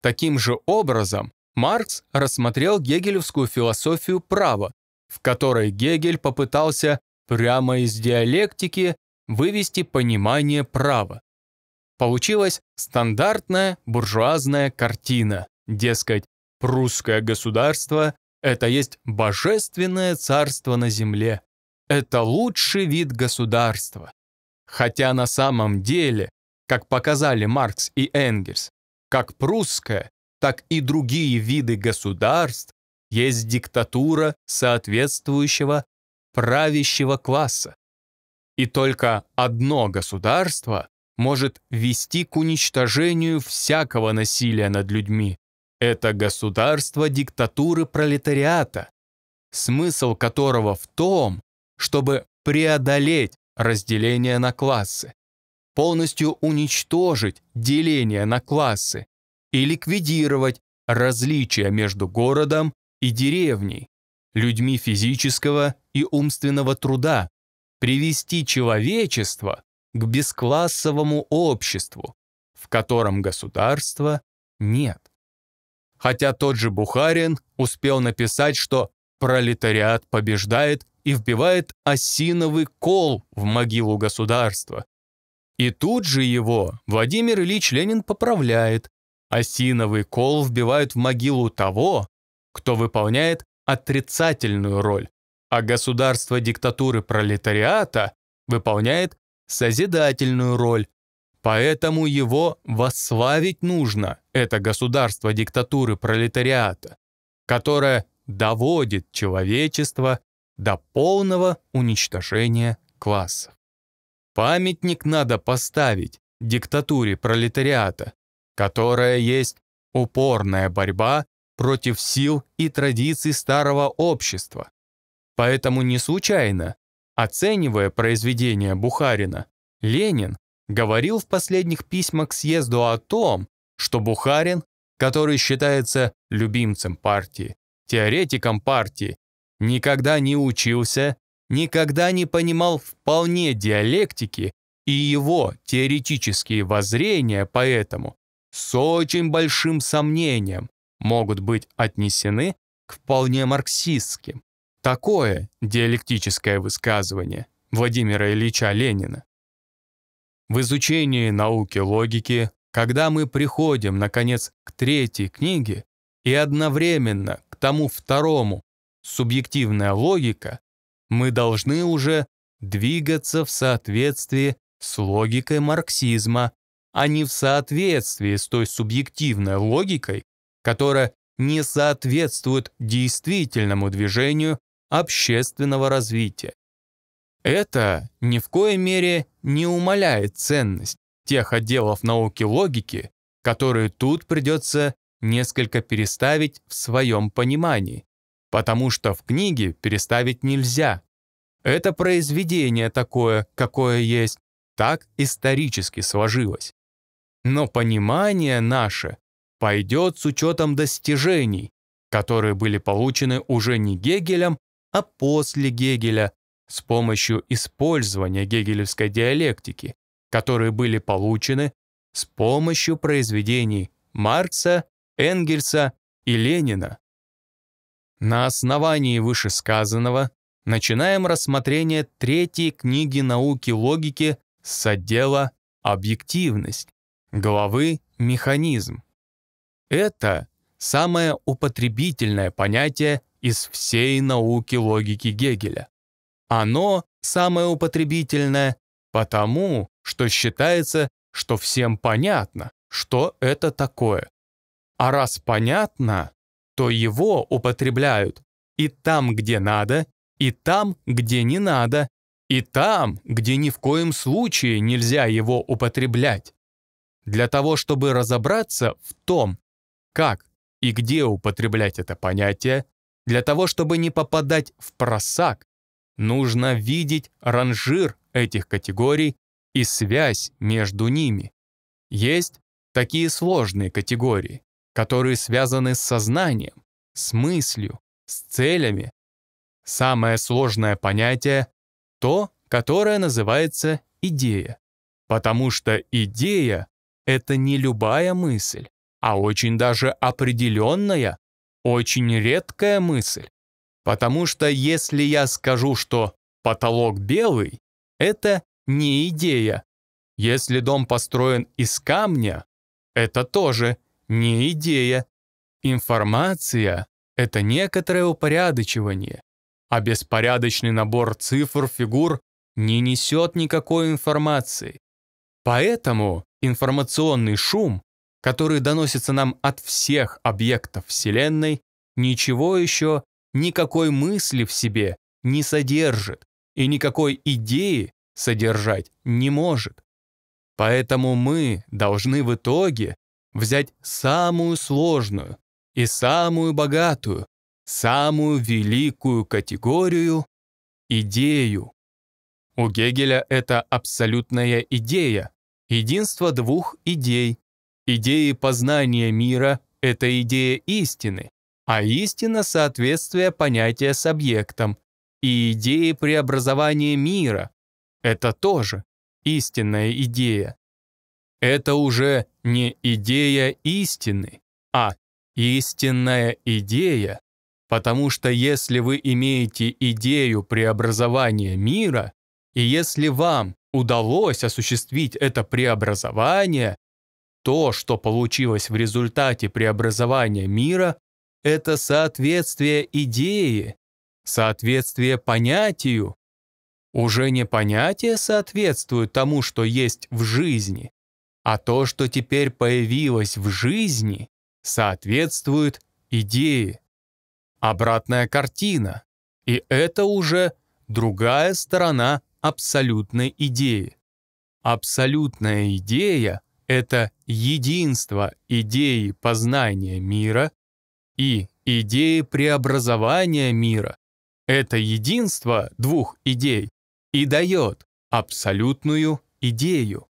Таким же образом, Маркс рассмотрел гегелевскую философию права, в которой Гегель попытался прямо из диалектики вывести понимание права. Получилась стандартная буржуазная картина, дескать, прусское государство – это есть божественное царство на земле, это лучший вид государства. Хотя на самом деле, как показали Маркс и Энгельс, как прусское, так и другие виды государств есть диктатура соответствующего правящего класса. И только одно государство может вести к уничтожению всякого насилия над людьми. Это государство диктатуры пролетариата, смысл которого в том, чтобы преодолеть разделение на классы, полностью уничтожить деление на классы и ликвидировать различия между городом и деревней людьми физического и умственного труда, привести человечество к бесклассовому обществу, в котором государства нет. Хотя тот же Бухарин успел написать, что пролетариат побеждает и вбивает осиновый кол в могилу государства. И тут же его Владимир Ильич Ленин поправляет. Осиновый кол вбивают в могилу того, кто выполняет отрицательную роль, а государство диктатуры пролетариата выполняет созидательную роль. Поэтому его восславить нужно, это государство диктатуры пролетариата, которое доводит человечество до полного уничтожения классов. Памятник надо поставить диктатуре пролетариата, которая есть упорная борьба против сил и традиций старого общества. Поэтому не случайно, оценивая произведение Бухарина, Ленин говорил в последних письмах к съезду о том, что Бухарин, который считается любимцем партии, теоретиком партии, никогда не учился, никогда не понимал вполне диалектики, и его теоретические воззрения поэтому с очень большим сомнением могут быть отнесены к вполне марксистским. Такое диалектическое высказывание Владимира Ильича Ленина. В изучении науки логики, когда мы приходим, наконец, к третьей книге и одновременно к тому второму «Субъективная логика», мы должны уже двигаться в соответствии с логикой марксизма, а не в соответствии с той субъективной логикой, которая не соответствует действительному движению общественного развития. Это ни в коей мере не умаляет ценность тех отделов науки логики, которые тут придется несколько переставить в своем понимании, потому что в книге переставить нельзя. Это произведение такое, какое есть, так исторически сложилось. Но понимание наше пойдет с учетом достижений, которые были получены уже не Гегелем, а после Гегеля, с помощью использования гегелевской диалектики, которые были получены с помощью произведений Маркса, Энгельса и Ленина. На основании вышесказанного начинаем рассмотрение третьей книги науки логики с отдела «Объективность» главы «Механизм». Это самое употребительное понятие из всей науки логики Гегеля. Оно самое употребительное потому, что считается, что всем понятно, что это такое. А раз понятно, то его употребляют и там, где надо, и там, где не надо, и там, где ни в коем случае нельзя его употреблять. Для того, чтобы разобраться в том, как и где употреблять это понятие, для того, чтобы не попадать в просак, нужно видеть ранжир этих категорий и связь между ними. Есть такие сложные категории, которые связаны с сознанием, с мыслью, с целями. Самое сложное понятие — то, которое называется идея, потому что идея — это не любая мысль, а очень даже определенная, очень редкая мысль. Потому что если я скажу, что потолок белый, это не идея. Если дом построен из камня, это тоже не идея. Информация — это некоторое упорядочивание, а беспорядочный набор цифр, фигур не несет никакой информации. Поэтому информационный шум которые доносятся нам от всех объектов Вселенной, ничего еще, никакой мысли в себе не содержит и никакой идеи содержать не может. Поэтому мы должны в итоге взять самую сложную и самую богатую, самую великую категорию — идею. У Гегеля это абсолютная идея, единство двух идей, Идеи познания мира — это идея истины, а истина — соответствие понятия с объектом, и идеи преобразования мира — это тоже истинная идея. Это уже не идея истины, а истинная идея, потому что если вы имеете идею преобразования мира, и если вам удалось осуществить это преобразование, то, что получилось в результате преобразования мира, это соответствие идеи, соответствие понятию. Уже не понятие соответствует тому, что есть в жизни, а то, что теперь появилось в жизни, соответствует идее. Обратная картина. И это уже другая сторона абсолютной идеи. Абсолютная идея — это единство идеи познания мира и идеи преобразования мира. Это единство двух идей и дает абсолютную идею.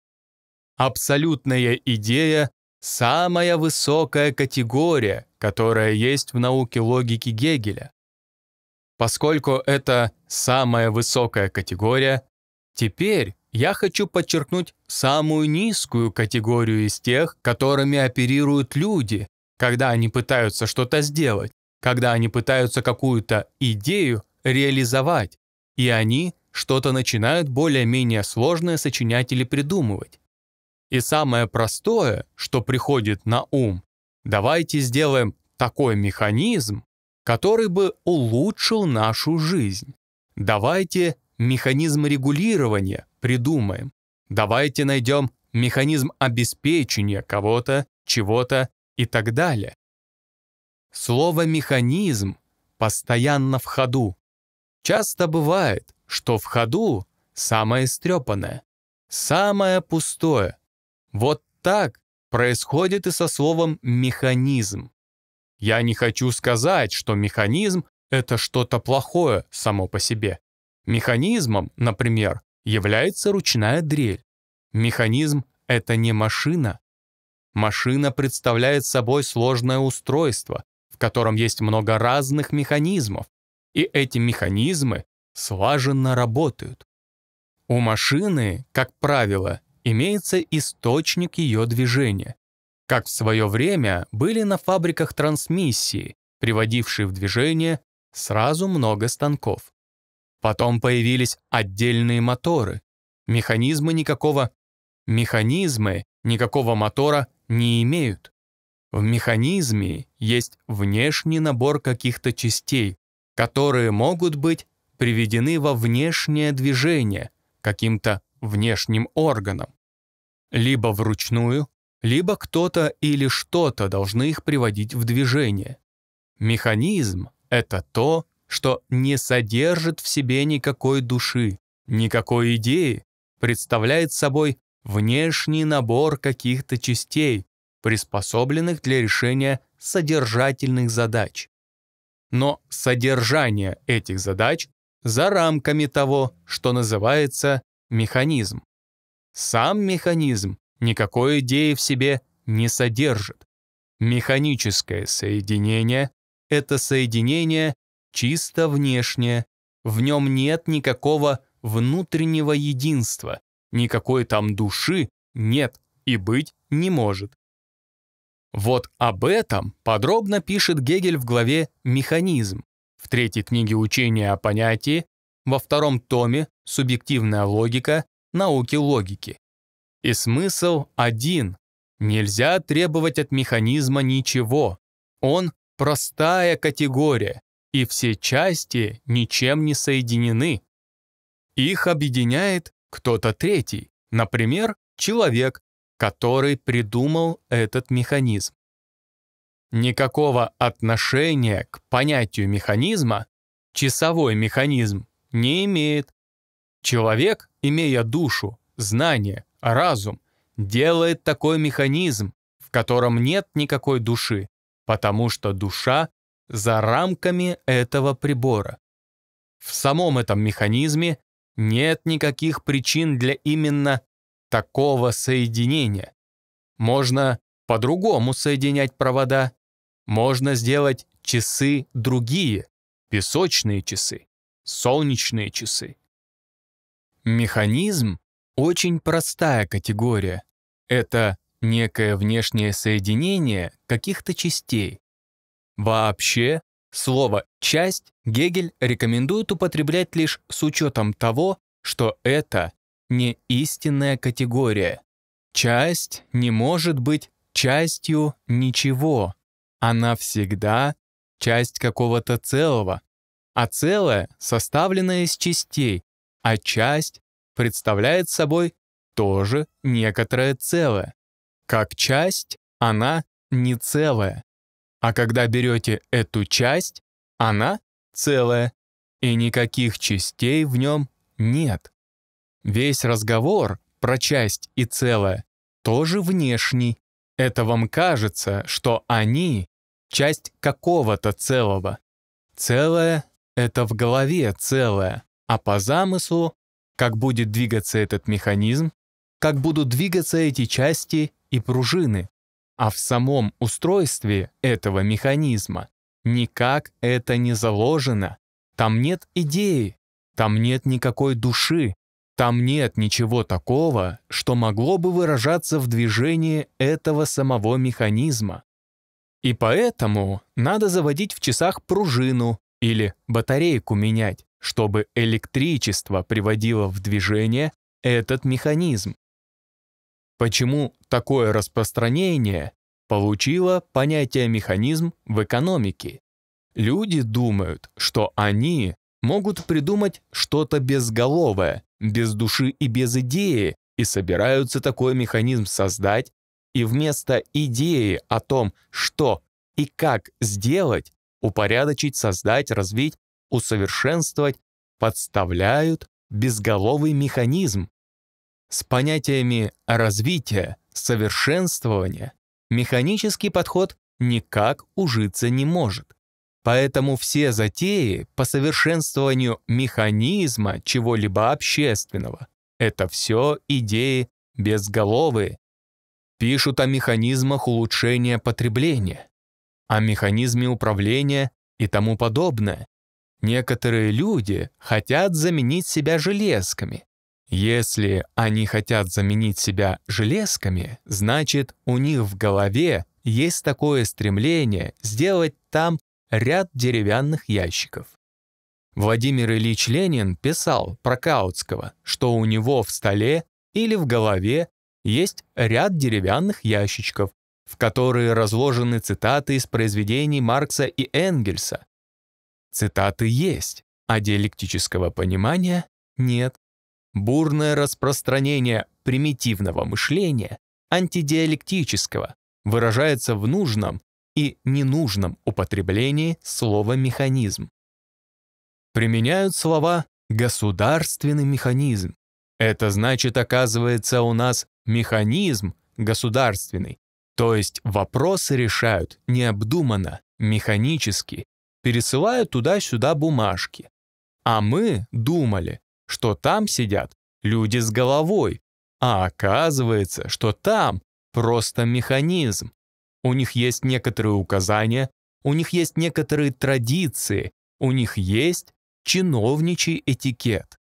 Абсолютная идея — самая высокая категория, которая есть в науке логики Гегеля. Поскольку это самая высокая категория, теперь я хочу подчеркнуть самую низкую категорию из тех, которыми оперируют люди, когда они пытаются что-то сделать, когда они пытаются какую-то идею реализовать, и они что-то начинают более-менее сложное сочинять или придумывать. И самое простое, что приходит на ум, давайте сделаем такой механизм, который бы улучшил нашу жизнь. Давайте механизм регулирования, придумаем. Давайте найдем механизм обеспечения кого-то, чего-то и так далее. Слово «механизм» постоянно в ходу. Часто бывает, что в ходу самое стрепанное, самое пустое. Вот так происходит и со словом «механизм». Я не хочу сказать, что механизм — это что-то плохое само по себе. Механизмом, например, является ручная дрель. Механизм — это не машина. Машина представляет собой сложное устройство, в котором есть много разных механизмов, и эти механизмы слаженно работают. У машины, как правило, имеется источник ее движения. Как в свое время были на фабриках трансмиссии, приводившие в движение сразу много станков. Потом появились отдельные моторы. Механизмы никакого... Механизмы никакого мотора не имеют. В механизме есть внешний набор каких-то частей, которые могут быть приведены во внешнее движение каким-то внешним органом. Либо вручную, либо кто-то или что-то должны их приводить в движение. Механизм — это то, что не содержит в себе никакой души, никакой идеи, представляет собой внешний набор каких-то частей, приспособленных для решения содержательных задач. Но содержание этих задач за рамками того, что называется механизм. Сам механизм никакой идеи в себе не содержит. Механическое соединение — это соединение чисто внешнее. В нем нет никакого внутреннего единства, никакой там души нет и быть не может. Вот об этом подробно пишет Гегель в главе «Механизм» в третьей книге «Учение о понятии», во втором томе «Субъективная логика. Науки логики». И смысл один. Нельзя требовать от механизма ничего. Он — простая категория, и все части ничем не соединены. Их объединяет кто-то третий, например, человек, который придумал этот механизм. Никакого отношения к понятию механизма часовой механизм не имеет. Человек, имея душу, знание, разум, делает такой механизм, в котором нет никакой души, потому что душа за рамками этого прибора. В самом этом механизме нет никаких причин для именно такого соединения. Можно по-другому соединять провода. Можно сделать часы другие, песочные часы, солнечные часы. Механизм — очень простая категория. Это некое внешнее соединение каких-то частей, Вообще, слово «часть» Гегель рекомендует употреблять лишь с учетом того, что это не истинная категория. Часть не может быть частью ничего. Она всегда часть какого-то целого, а целое составлено из частей, а часть представляет собой тоже некоторое целое. Как часть, она не целая. А когда берете эту часть, она целая, и никаких частей в нем нет. Весь разговор про часть и целое тоже внешний. Это вам кажется, что они — часть какого-то целого. Целое — это в голове целое, а по замыслу, как будет двигаться этот механизм, как будут двигаться эти части и пружины а в самом устройстве этого механизма. Никак это не заложено. Там нет идеи, там нет никакой души, там нет ничего такого, что могло бы выражаться в движении этого самого механизма. И поэтому надо заводить в часах пружину или батарейку менять, чтобы электричество приводило в движение этот механизм. Почему такое распространение получило понятие механизм в экономике? Люди думают, что они могут придумать что-то безголовое, без души и без идеи, и собираются такой механизм создать, и вместо идеи о том, что и как сделать, упорядочить, создать, развить, усовершенствовать, подставляют безголовый механизм, с понятиями развития, совершенствования механический подход никак ужиться не может. Поэтому все затеи по совершенствованию механизма чего-либо общественного — это все идеи безголовые. Пишут о механизмах улучшения потребления, о механизме управления и тому подобное. Некоторые люди хотят заменить себя железками, если они хотят заменить себя железками, значит, у них в голове есть такое стремление сделать там ряд деревянных ящиков. Владимир Ильич Ленин писал про Каутского, что у него в столе или в голове есть ряд деревянных ящичков, в которые разложены цитаты из произведений Маркса и Энгельса. Цитаты есть, а диалектического понимания нет. Бурное распространение примитивного мышления, антидиалектического, выражается в нужном и ненужном употреблении слова «механизм». Применяют слова «государственный механизм». Это значит, оказывается, у нас механизм государственный, то есть вопросы решают необдуманно, механически, пересылают туда-сюда бумажки. А мы думали, что там сидят люди с головой, а оказывается, что там просто механизм. У них есть некоторые указания, у них есть некоторые традиции, у них есть чиновничий этикет.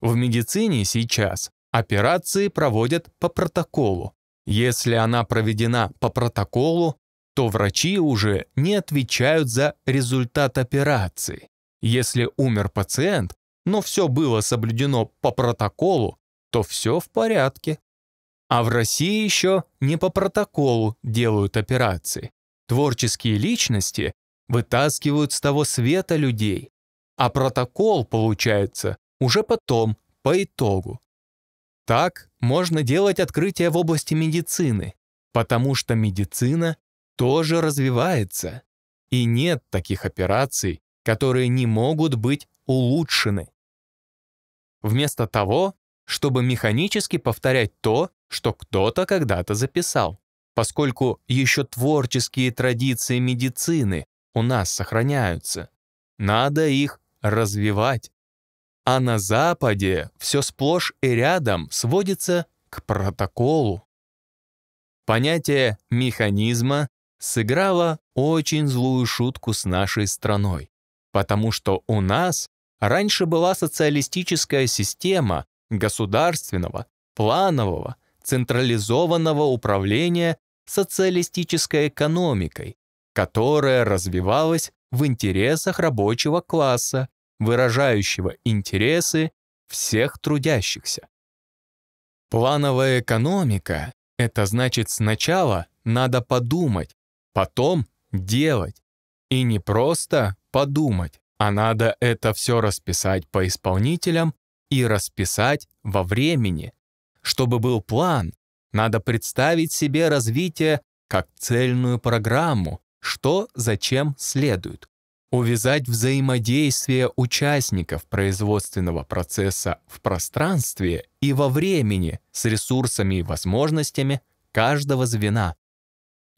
В медицине сейчас операции проводят по протоколу. Если она проведена по протоколу, то врачи уже не отвечают за результат операции. Если умер пациент, но все было соблюдено по протоколу, то все в порядке. А в России еще не по протоколу делают операции. Творческие личности вытаскивают с того света людей, а протокол получается уже потом, по итогу. Так можно делать открытия в области медицины, потому что медицина тоже развивается. И нет таких операций, которые не могут быть улучшены. Вместо того, чтобы механически повторять то, что кто-то когда-то записал, поскольку еще творческие традиции медицины у нас сохраняются. Надо их развивать. А на Западе все сплошь и рядом сводится к протоколу. Понятие механизма сыграло очень злую шутку с нашей страной. Потому что у нас раньше была социалистическая система государственного, планового, централизованного управления социалистической экономикой, которая развивалась в интересах рабочего класса, выражающего интересы всех трудящихся. Плановая экономика — это значит сначала надо подумать, потом делать, и не просто подумать, а надо это все расписать по исполнителям и расписать во времени. Чтобы был план, надо представить себе развитие как цельную программу, что зачем следует. Увязать взаимодействие участников производственного процесса в пространстве и во времени с ресурсами и возможностями каждого звена.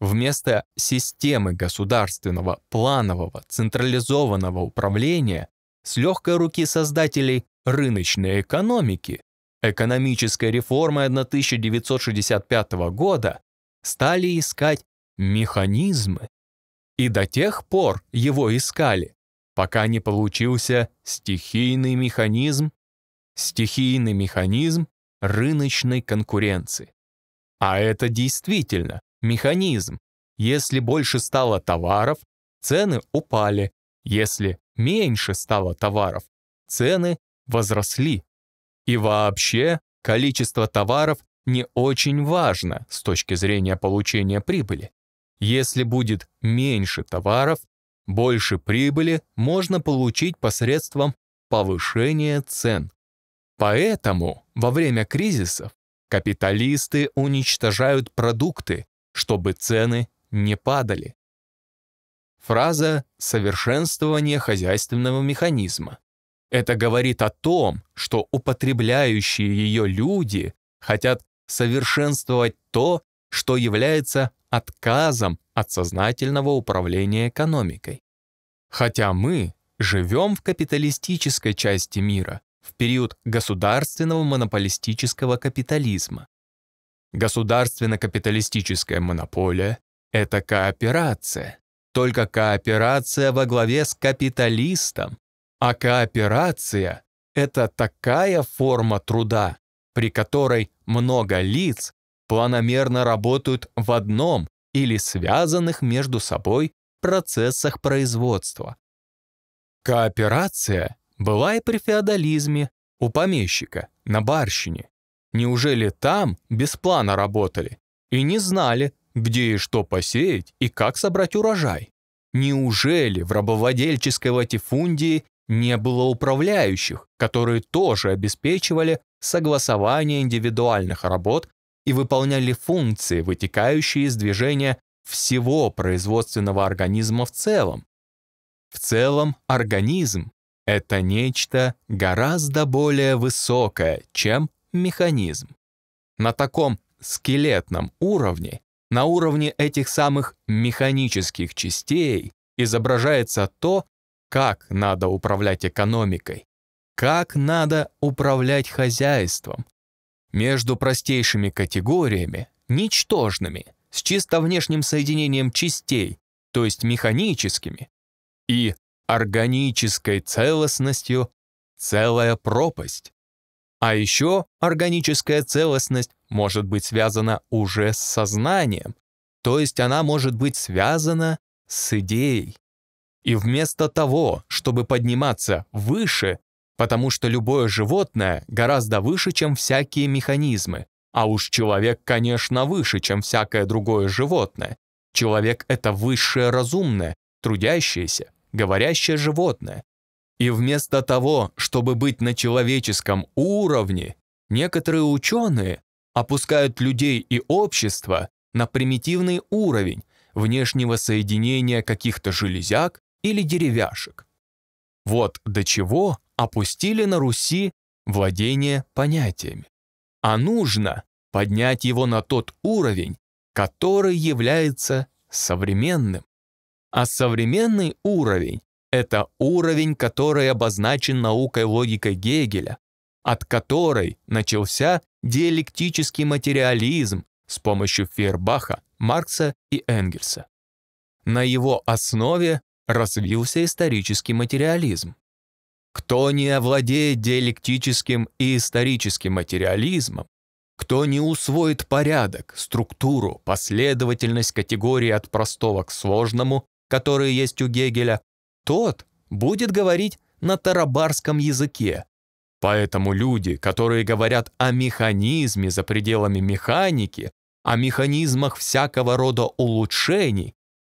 Вместо системы государственного, планового, централизованного управления с легкой руки создателей рыночной экономики экономической реформой 1965 года стали искать механизмы. И до тех пор его искали, пока не получился стихийный механизм, стихийный механизм рыночной конкуренции. А это действительно механизм. Если больше стало товаров, цены упали. Если меньше стало товаров, цены возросли. И вообще, количество товаров не очень важно с точки зрения получения прибыли. Если будет меньше товаров, больше прибыли можно получить посредством повышения цен. Поэтому во время кризисов капиталисты уничтожают продукты, чтобы цены не падали. Фраза «совершенствование хозяйственного механизма». Это говорит о том, что употребляющие ее люди хотят совершенствовать то, что является отказом от сознательного управления экономикой. Хотя мы живем в капиталистической части мира, в период государственного монополистического капитализма. Государственно-капиталистическая монополия — это кооперация. Только кооперация во главе с капиталистом. А кооперация — это такая форма труда, при которой много лиц планомерно работают в одном или связанных между собой процессах производства. Кооперация была и при феодализме, у помещика, на барщине. Неужели там без плана работали и не знали, где и что посеять и как собрать урожай? Неужели в рабовладельческой латифундии не было управляющих, которые тоже обеспечивали согласование индивидуальных работ и выполняли функции, вытекающие из движения всего производственного организма в целом. В целом организм — это нечто гораздо более высокое, чем механизм. На таком скелетном уровне, на уровне этих самых механических частей, изображается то, как надо управлять экономикой, как надо управлять хозяйством. Между простейшими категориями, ничтожными, с чисто внешним соединением частей, то есть механическими, и органической целостностью целая пропасть. А еще органическая целостность может быть связана уже с сознанием, то есть она может быть связана с идеей. И вместо того, чтобы подниматься выше, потому что любое животное гораздо выше, чем всякие механизмы, а уж человек, конечно, выше, чем всякое другое животное. Человек — это высшее разумное, трудящееся, говорящее животное, и вместо того, чтобы быть на человеческом уровне, некоторые ученые опускают людей и общество на примитивный уровень внешнего соединения каких-то железяк или деревяшек. Вот до чего опустили на Руси владение понятиями. А нужно поднять его на тот уровень, который является современным. А современный уровень это уровень, который обозначен наукой логикой Гегеля, от которой начался диалектический материализм с помощью Фейербаха, Маркса и Энгельса. На его основе развился исторический материализм. Кто не овладеет диалектическим и историческим материализмом, кто не усвоит порядок, структуру, последовательность категорий от простого к сложному, которые есть у Гегеля, тот будет говорить на тарабарском языке. Поэтому люди, которые говорят о механизме за пределами механики, о механизмах всякого рода улучшений,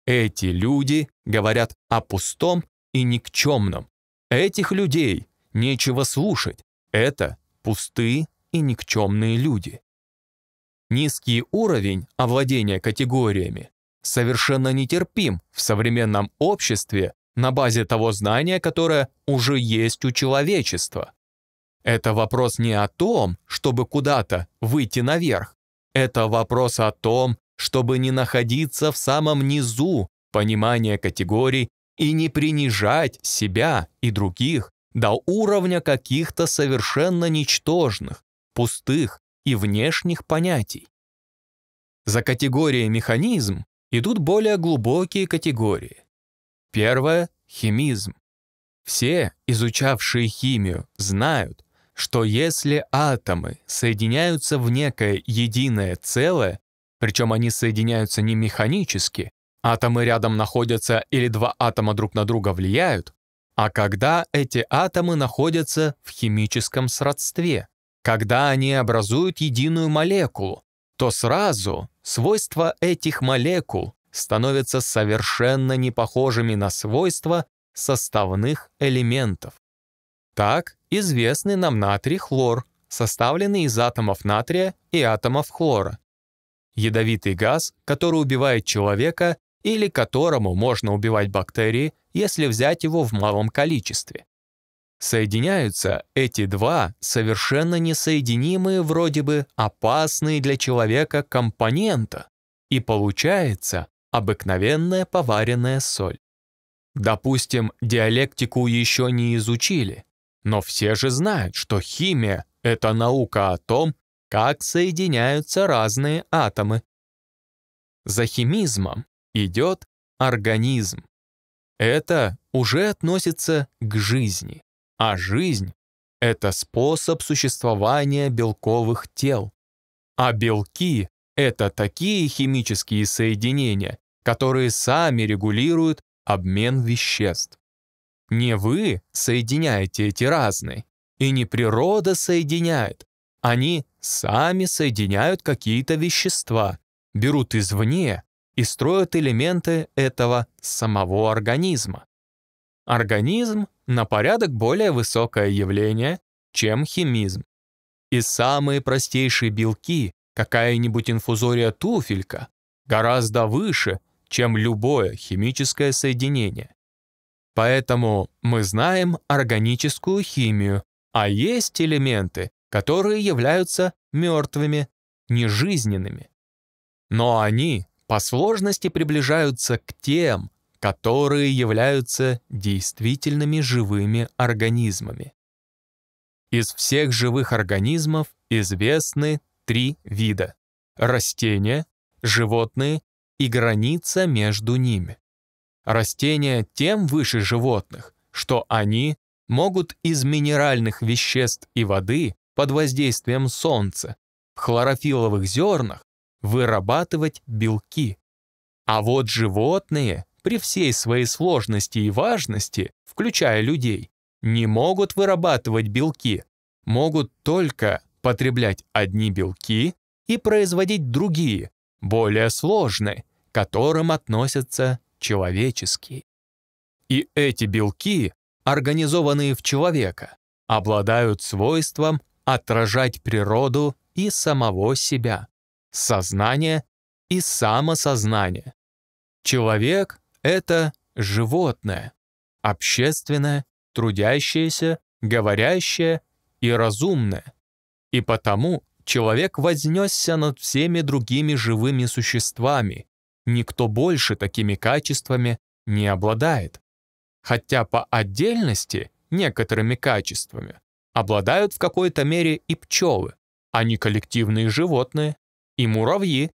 эти люди говорят о пустом и никчемном. Этих людей нечего слушать. Это пустые и никчемные люди. Низкий уровень овладения категориями совершенно нетерпим в современном обществе на базе того знания, которое уже есть у человечества. Это вопрос не о том, чтобы куда-то выйти наверх. Это вопрос о том, чтобы не находиться в самом низу понимания категорий и не принижать себя и других до уровня каких-то совершенно ничтожных, пустых и внешних понятий. За категорией механизм идут более глубокие категории. Первое — химизм. Все, изучавшие химию, знают, что если атомы соединяются в некое единое целое, причем они соединяются не механически, атомы рядом находятся или два атома друг на друга влияют, а когда эти атомы находятся в химическом сродстве, когда они образуют единую молекулу, то сразу свойства этих молекул становятся совершенно непохожими на свойства составных элементов. Так известный нам натрий-хлор, составленный из атомов натрия и атомов хлора. Ядовитый газ, который убивает человека или которому можно убивать бактерии, если взять его в малом количестве. Соединяются эти два совершенно несоединимые, вроде бы опасные для человека компонента, и получается обыкновенная поваренная соль. Допустим, диалектику еще не изучили, но все же знают, что химия — это наука о том, как соединяются разные атомы. За химизмом идет организм. Это уже относится к жизни, а жизнь — это способ существования белковых тел. А белки — это такие химические соединения, которые сами регулируют обмен веществ. Не вы соединяете эти разные, и не природа соединяет. Они сами соединяют какие-то вещества, берут извне и строят элементы этого самого организма. Организм на порядок более высокое явление, чем химизм. И самые простейшие белки, какая-нибудь инфузория туфелька, гораздо выше, чем любое химическое соединение. Поэтому мы знаем органическую химию, а есть элементы, которые являются мертвыми, нежизненными. Но они по сложности приближаются к тем, которые являются действительными живыми организмами. Из всех живых организмов известны три вида – растения, животные и граница между ними. Растения тем выше животных, что они могут из минеральных веществ и воды под воздействием солнца в хлорофилловых зернах вырабатывать белки. А вот животные при всей своей сложности и важности, включая людей, не могут вырабатывать белки, могут только потреблять одни белки и производить другие, более сложные, которым относятся человеческие. И эти белки, организованные в человека, обладают свойством отражать природу и самого себя, сознание и самосознание. Человек — это животное, общественное, трудящееся, говорящее и разумное. И потому человек вознесся над всеми другими живыми существами Никто больше такими качествами не обладает. Хотя по отдельности некоторыми качествами обладают в какой-то мере и пчелы, а не коллективные животные, и муравьи.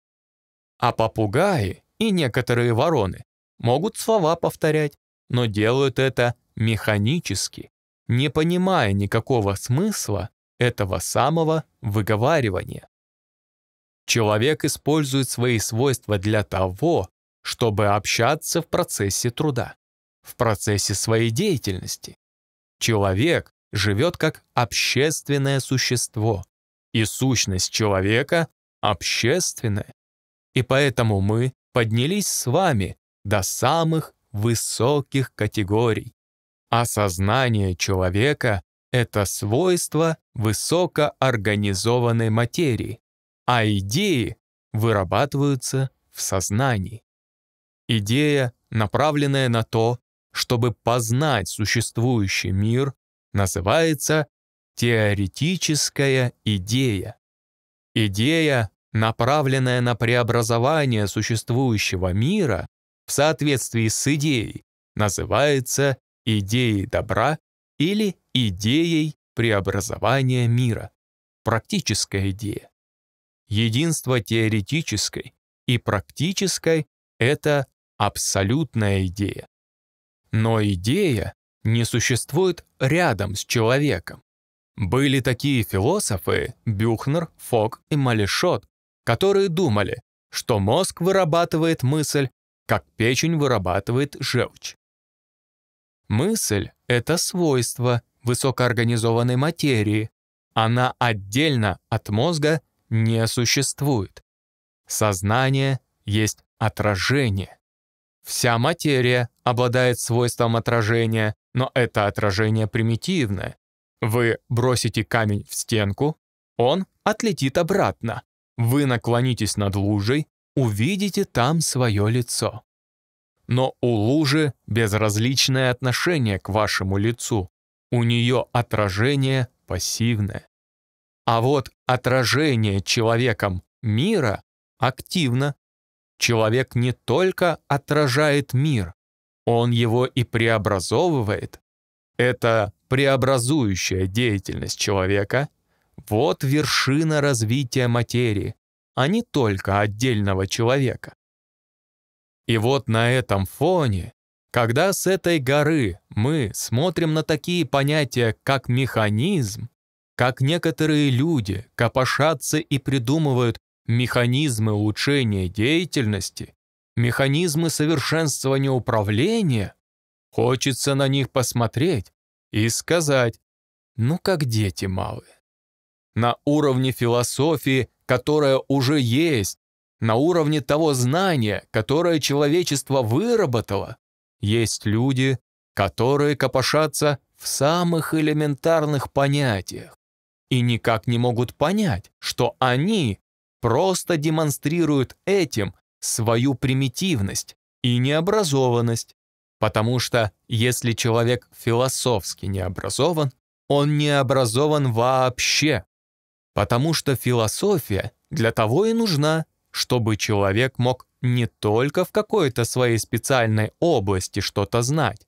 А попугаи и некоторые вороны могут слова повторять, но делают это механически, не понимая никакого смысла этого самого выговаривания. Человек использует свои свойства для того, чтобы общаться в процессе труда, в процессе своей деятельности. Человек живет как общественное существо, и сущность человека общественная. И поэтому мы поднялись с вами до самых высоких категорий. Осознание человека — это свойство высокоорганизованной материи, а идеи вырабатываются в сознании. Идея, направленная на то, чтобы познать существующий мир, называется теоретическая идея. Идея, направленная на преобразование существующего мира в соответствии с идеей, называется идеей добра или идеей преобразования мира, практическая идея единство теоретической и практической — это абсолютная идея. Но идея не существует рядом с человеком. Были такие философы Бюхнер, Фок и Малишот, которые думали, что мозг вырабатывает мысль, как печень вырабатывает желчь. Мысль — это свойство высокоорганизованной материи. Она отдельно от мозга не существует. Сознание есть отражение. Вся материя обладает свойством отражения, но это отражение примитивное. Вы бросите камень в стенку, он отлетит обратно. Вы наклонитесь над лужей, увидите там свое лицо. Но у лужи безразличное отношение к вашему лицу. У нее отражение пассивное. А вот отражение человеком мира активно. Человек не только отражает мир, он его и преобразовывает. Это преобразующая деятельность человека. Вот вершина развития материи, а не только отдельного человека. И вот на этом фоне, когда с этой горы мы смотрим на такие понятия, как механизм, как некоторые люди копошатся и придумывают механизмы улучшения деятельности, механизмы совершенствования управления, хочется на них посмотреть и сказать, ну как дети малые. На уровне философии, которая уже есть, на уровне того знания, которое человечество выработало, есть люди, которые копошатся в самых элементарных понятиях и никак не могут понять, что они просто демонстрируют этим свою примитивность и необразованность, потому что если человек философски необразован, он не образован вообще, потому что философия для того и нужна, чтобы человек мог не только в какой-то своей специальной области что-то знать,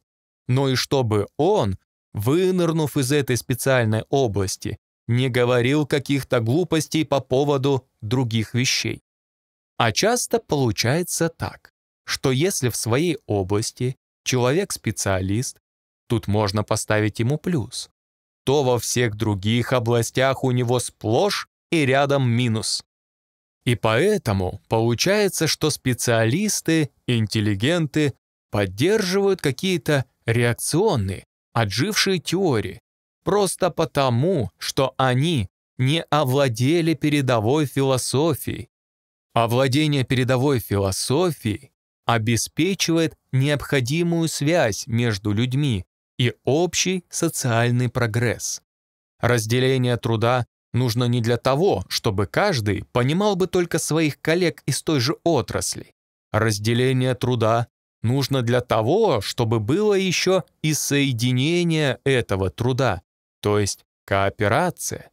но и чтобы он, вынырнув из этой специальной области не говорил каких-то глупостей по поводу других вещей. А часто получается так, что если в своей области человек специалист, тут можно поставить ему плюс, то во всех других областях у него сплошь и рядом минус. И поэтому получается, что специалисты, интеллигенты поддерживают какие-то реакционные, отжившие теории, просто потому, что они не овладели передовой философией. Овладение передовой философией обеспечивает необходимую связь между людьми и общий социальный прогресс. Разделение труда нужно не для того, чтобы каждый понимал бы только своих коллег из той же отрасли. Разделение труда нужно для того, чтобы было еще и соединение этого труда то есть кооперация.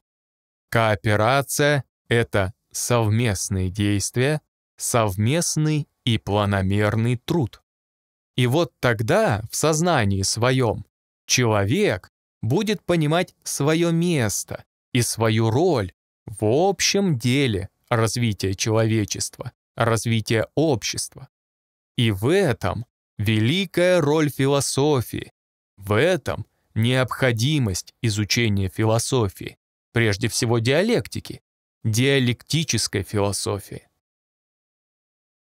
Кооперация — это совместные действия, совместный и планомерный труд. И вот тогда в сознании своем человек будет понимать свое место и свою роль в общем деле развития человечества, развития общества. И в этом великая роль философии, в этом необходимость изучения философии, прежде всего диалектики, диалектической философии.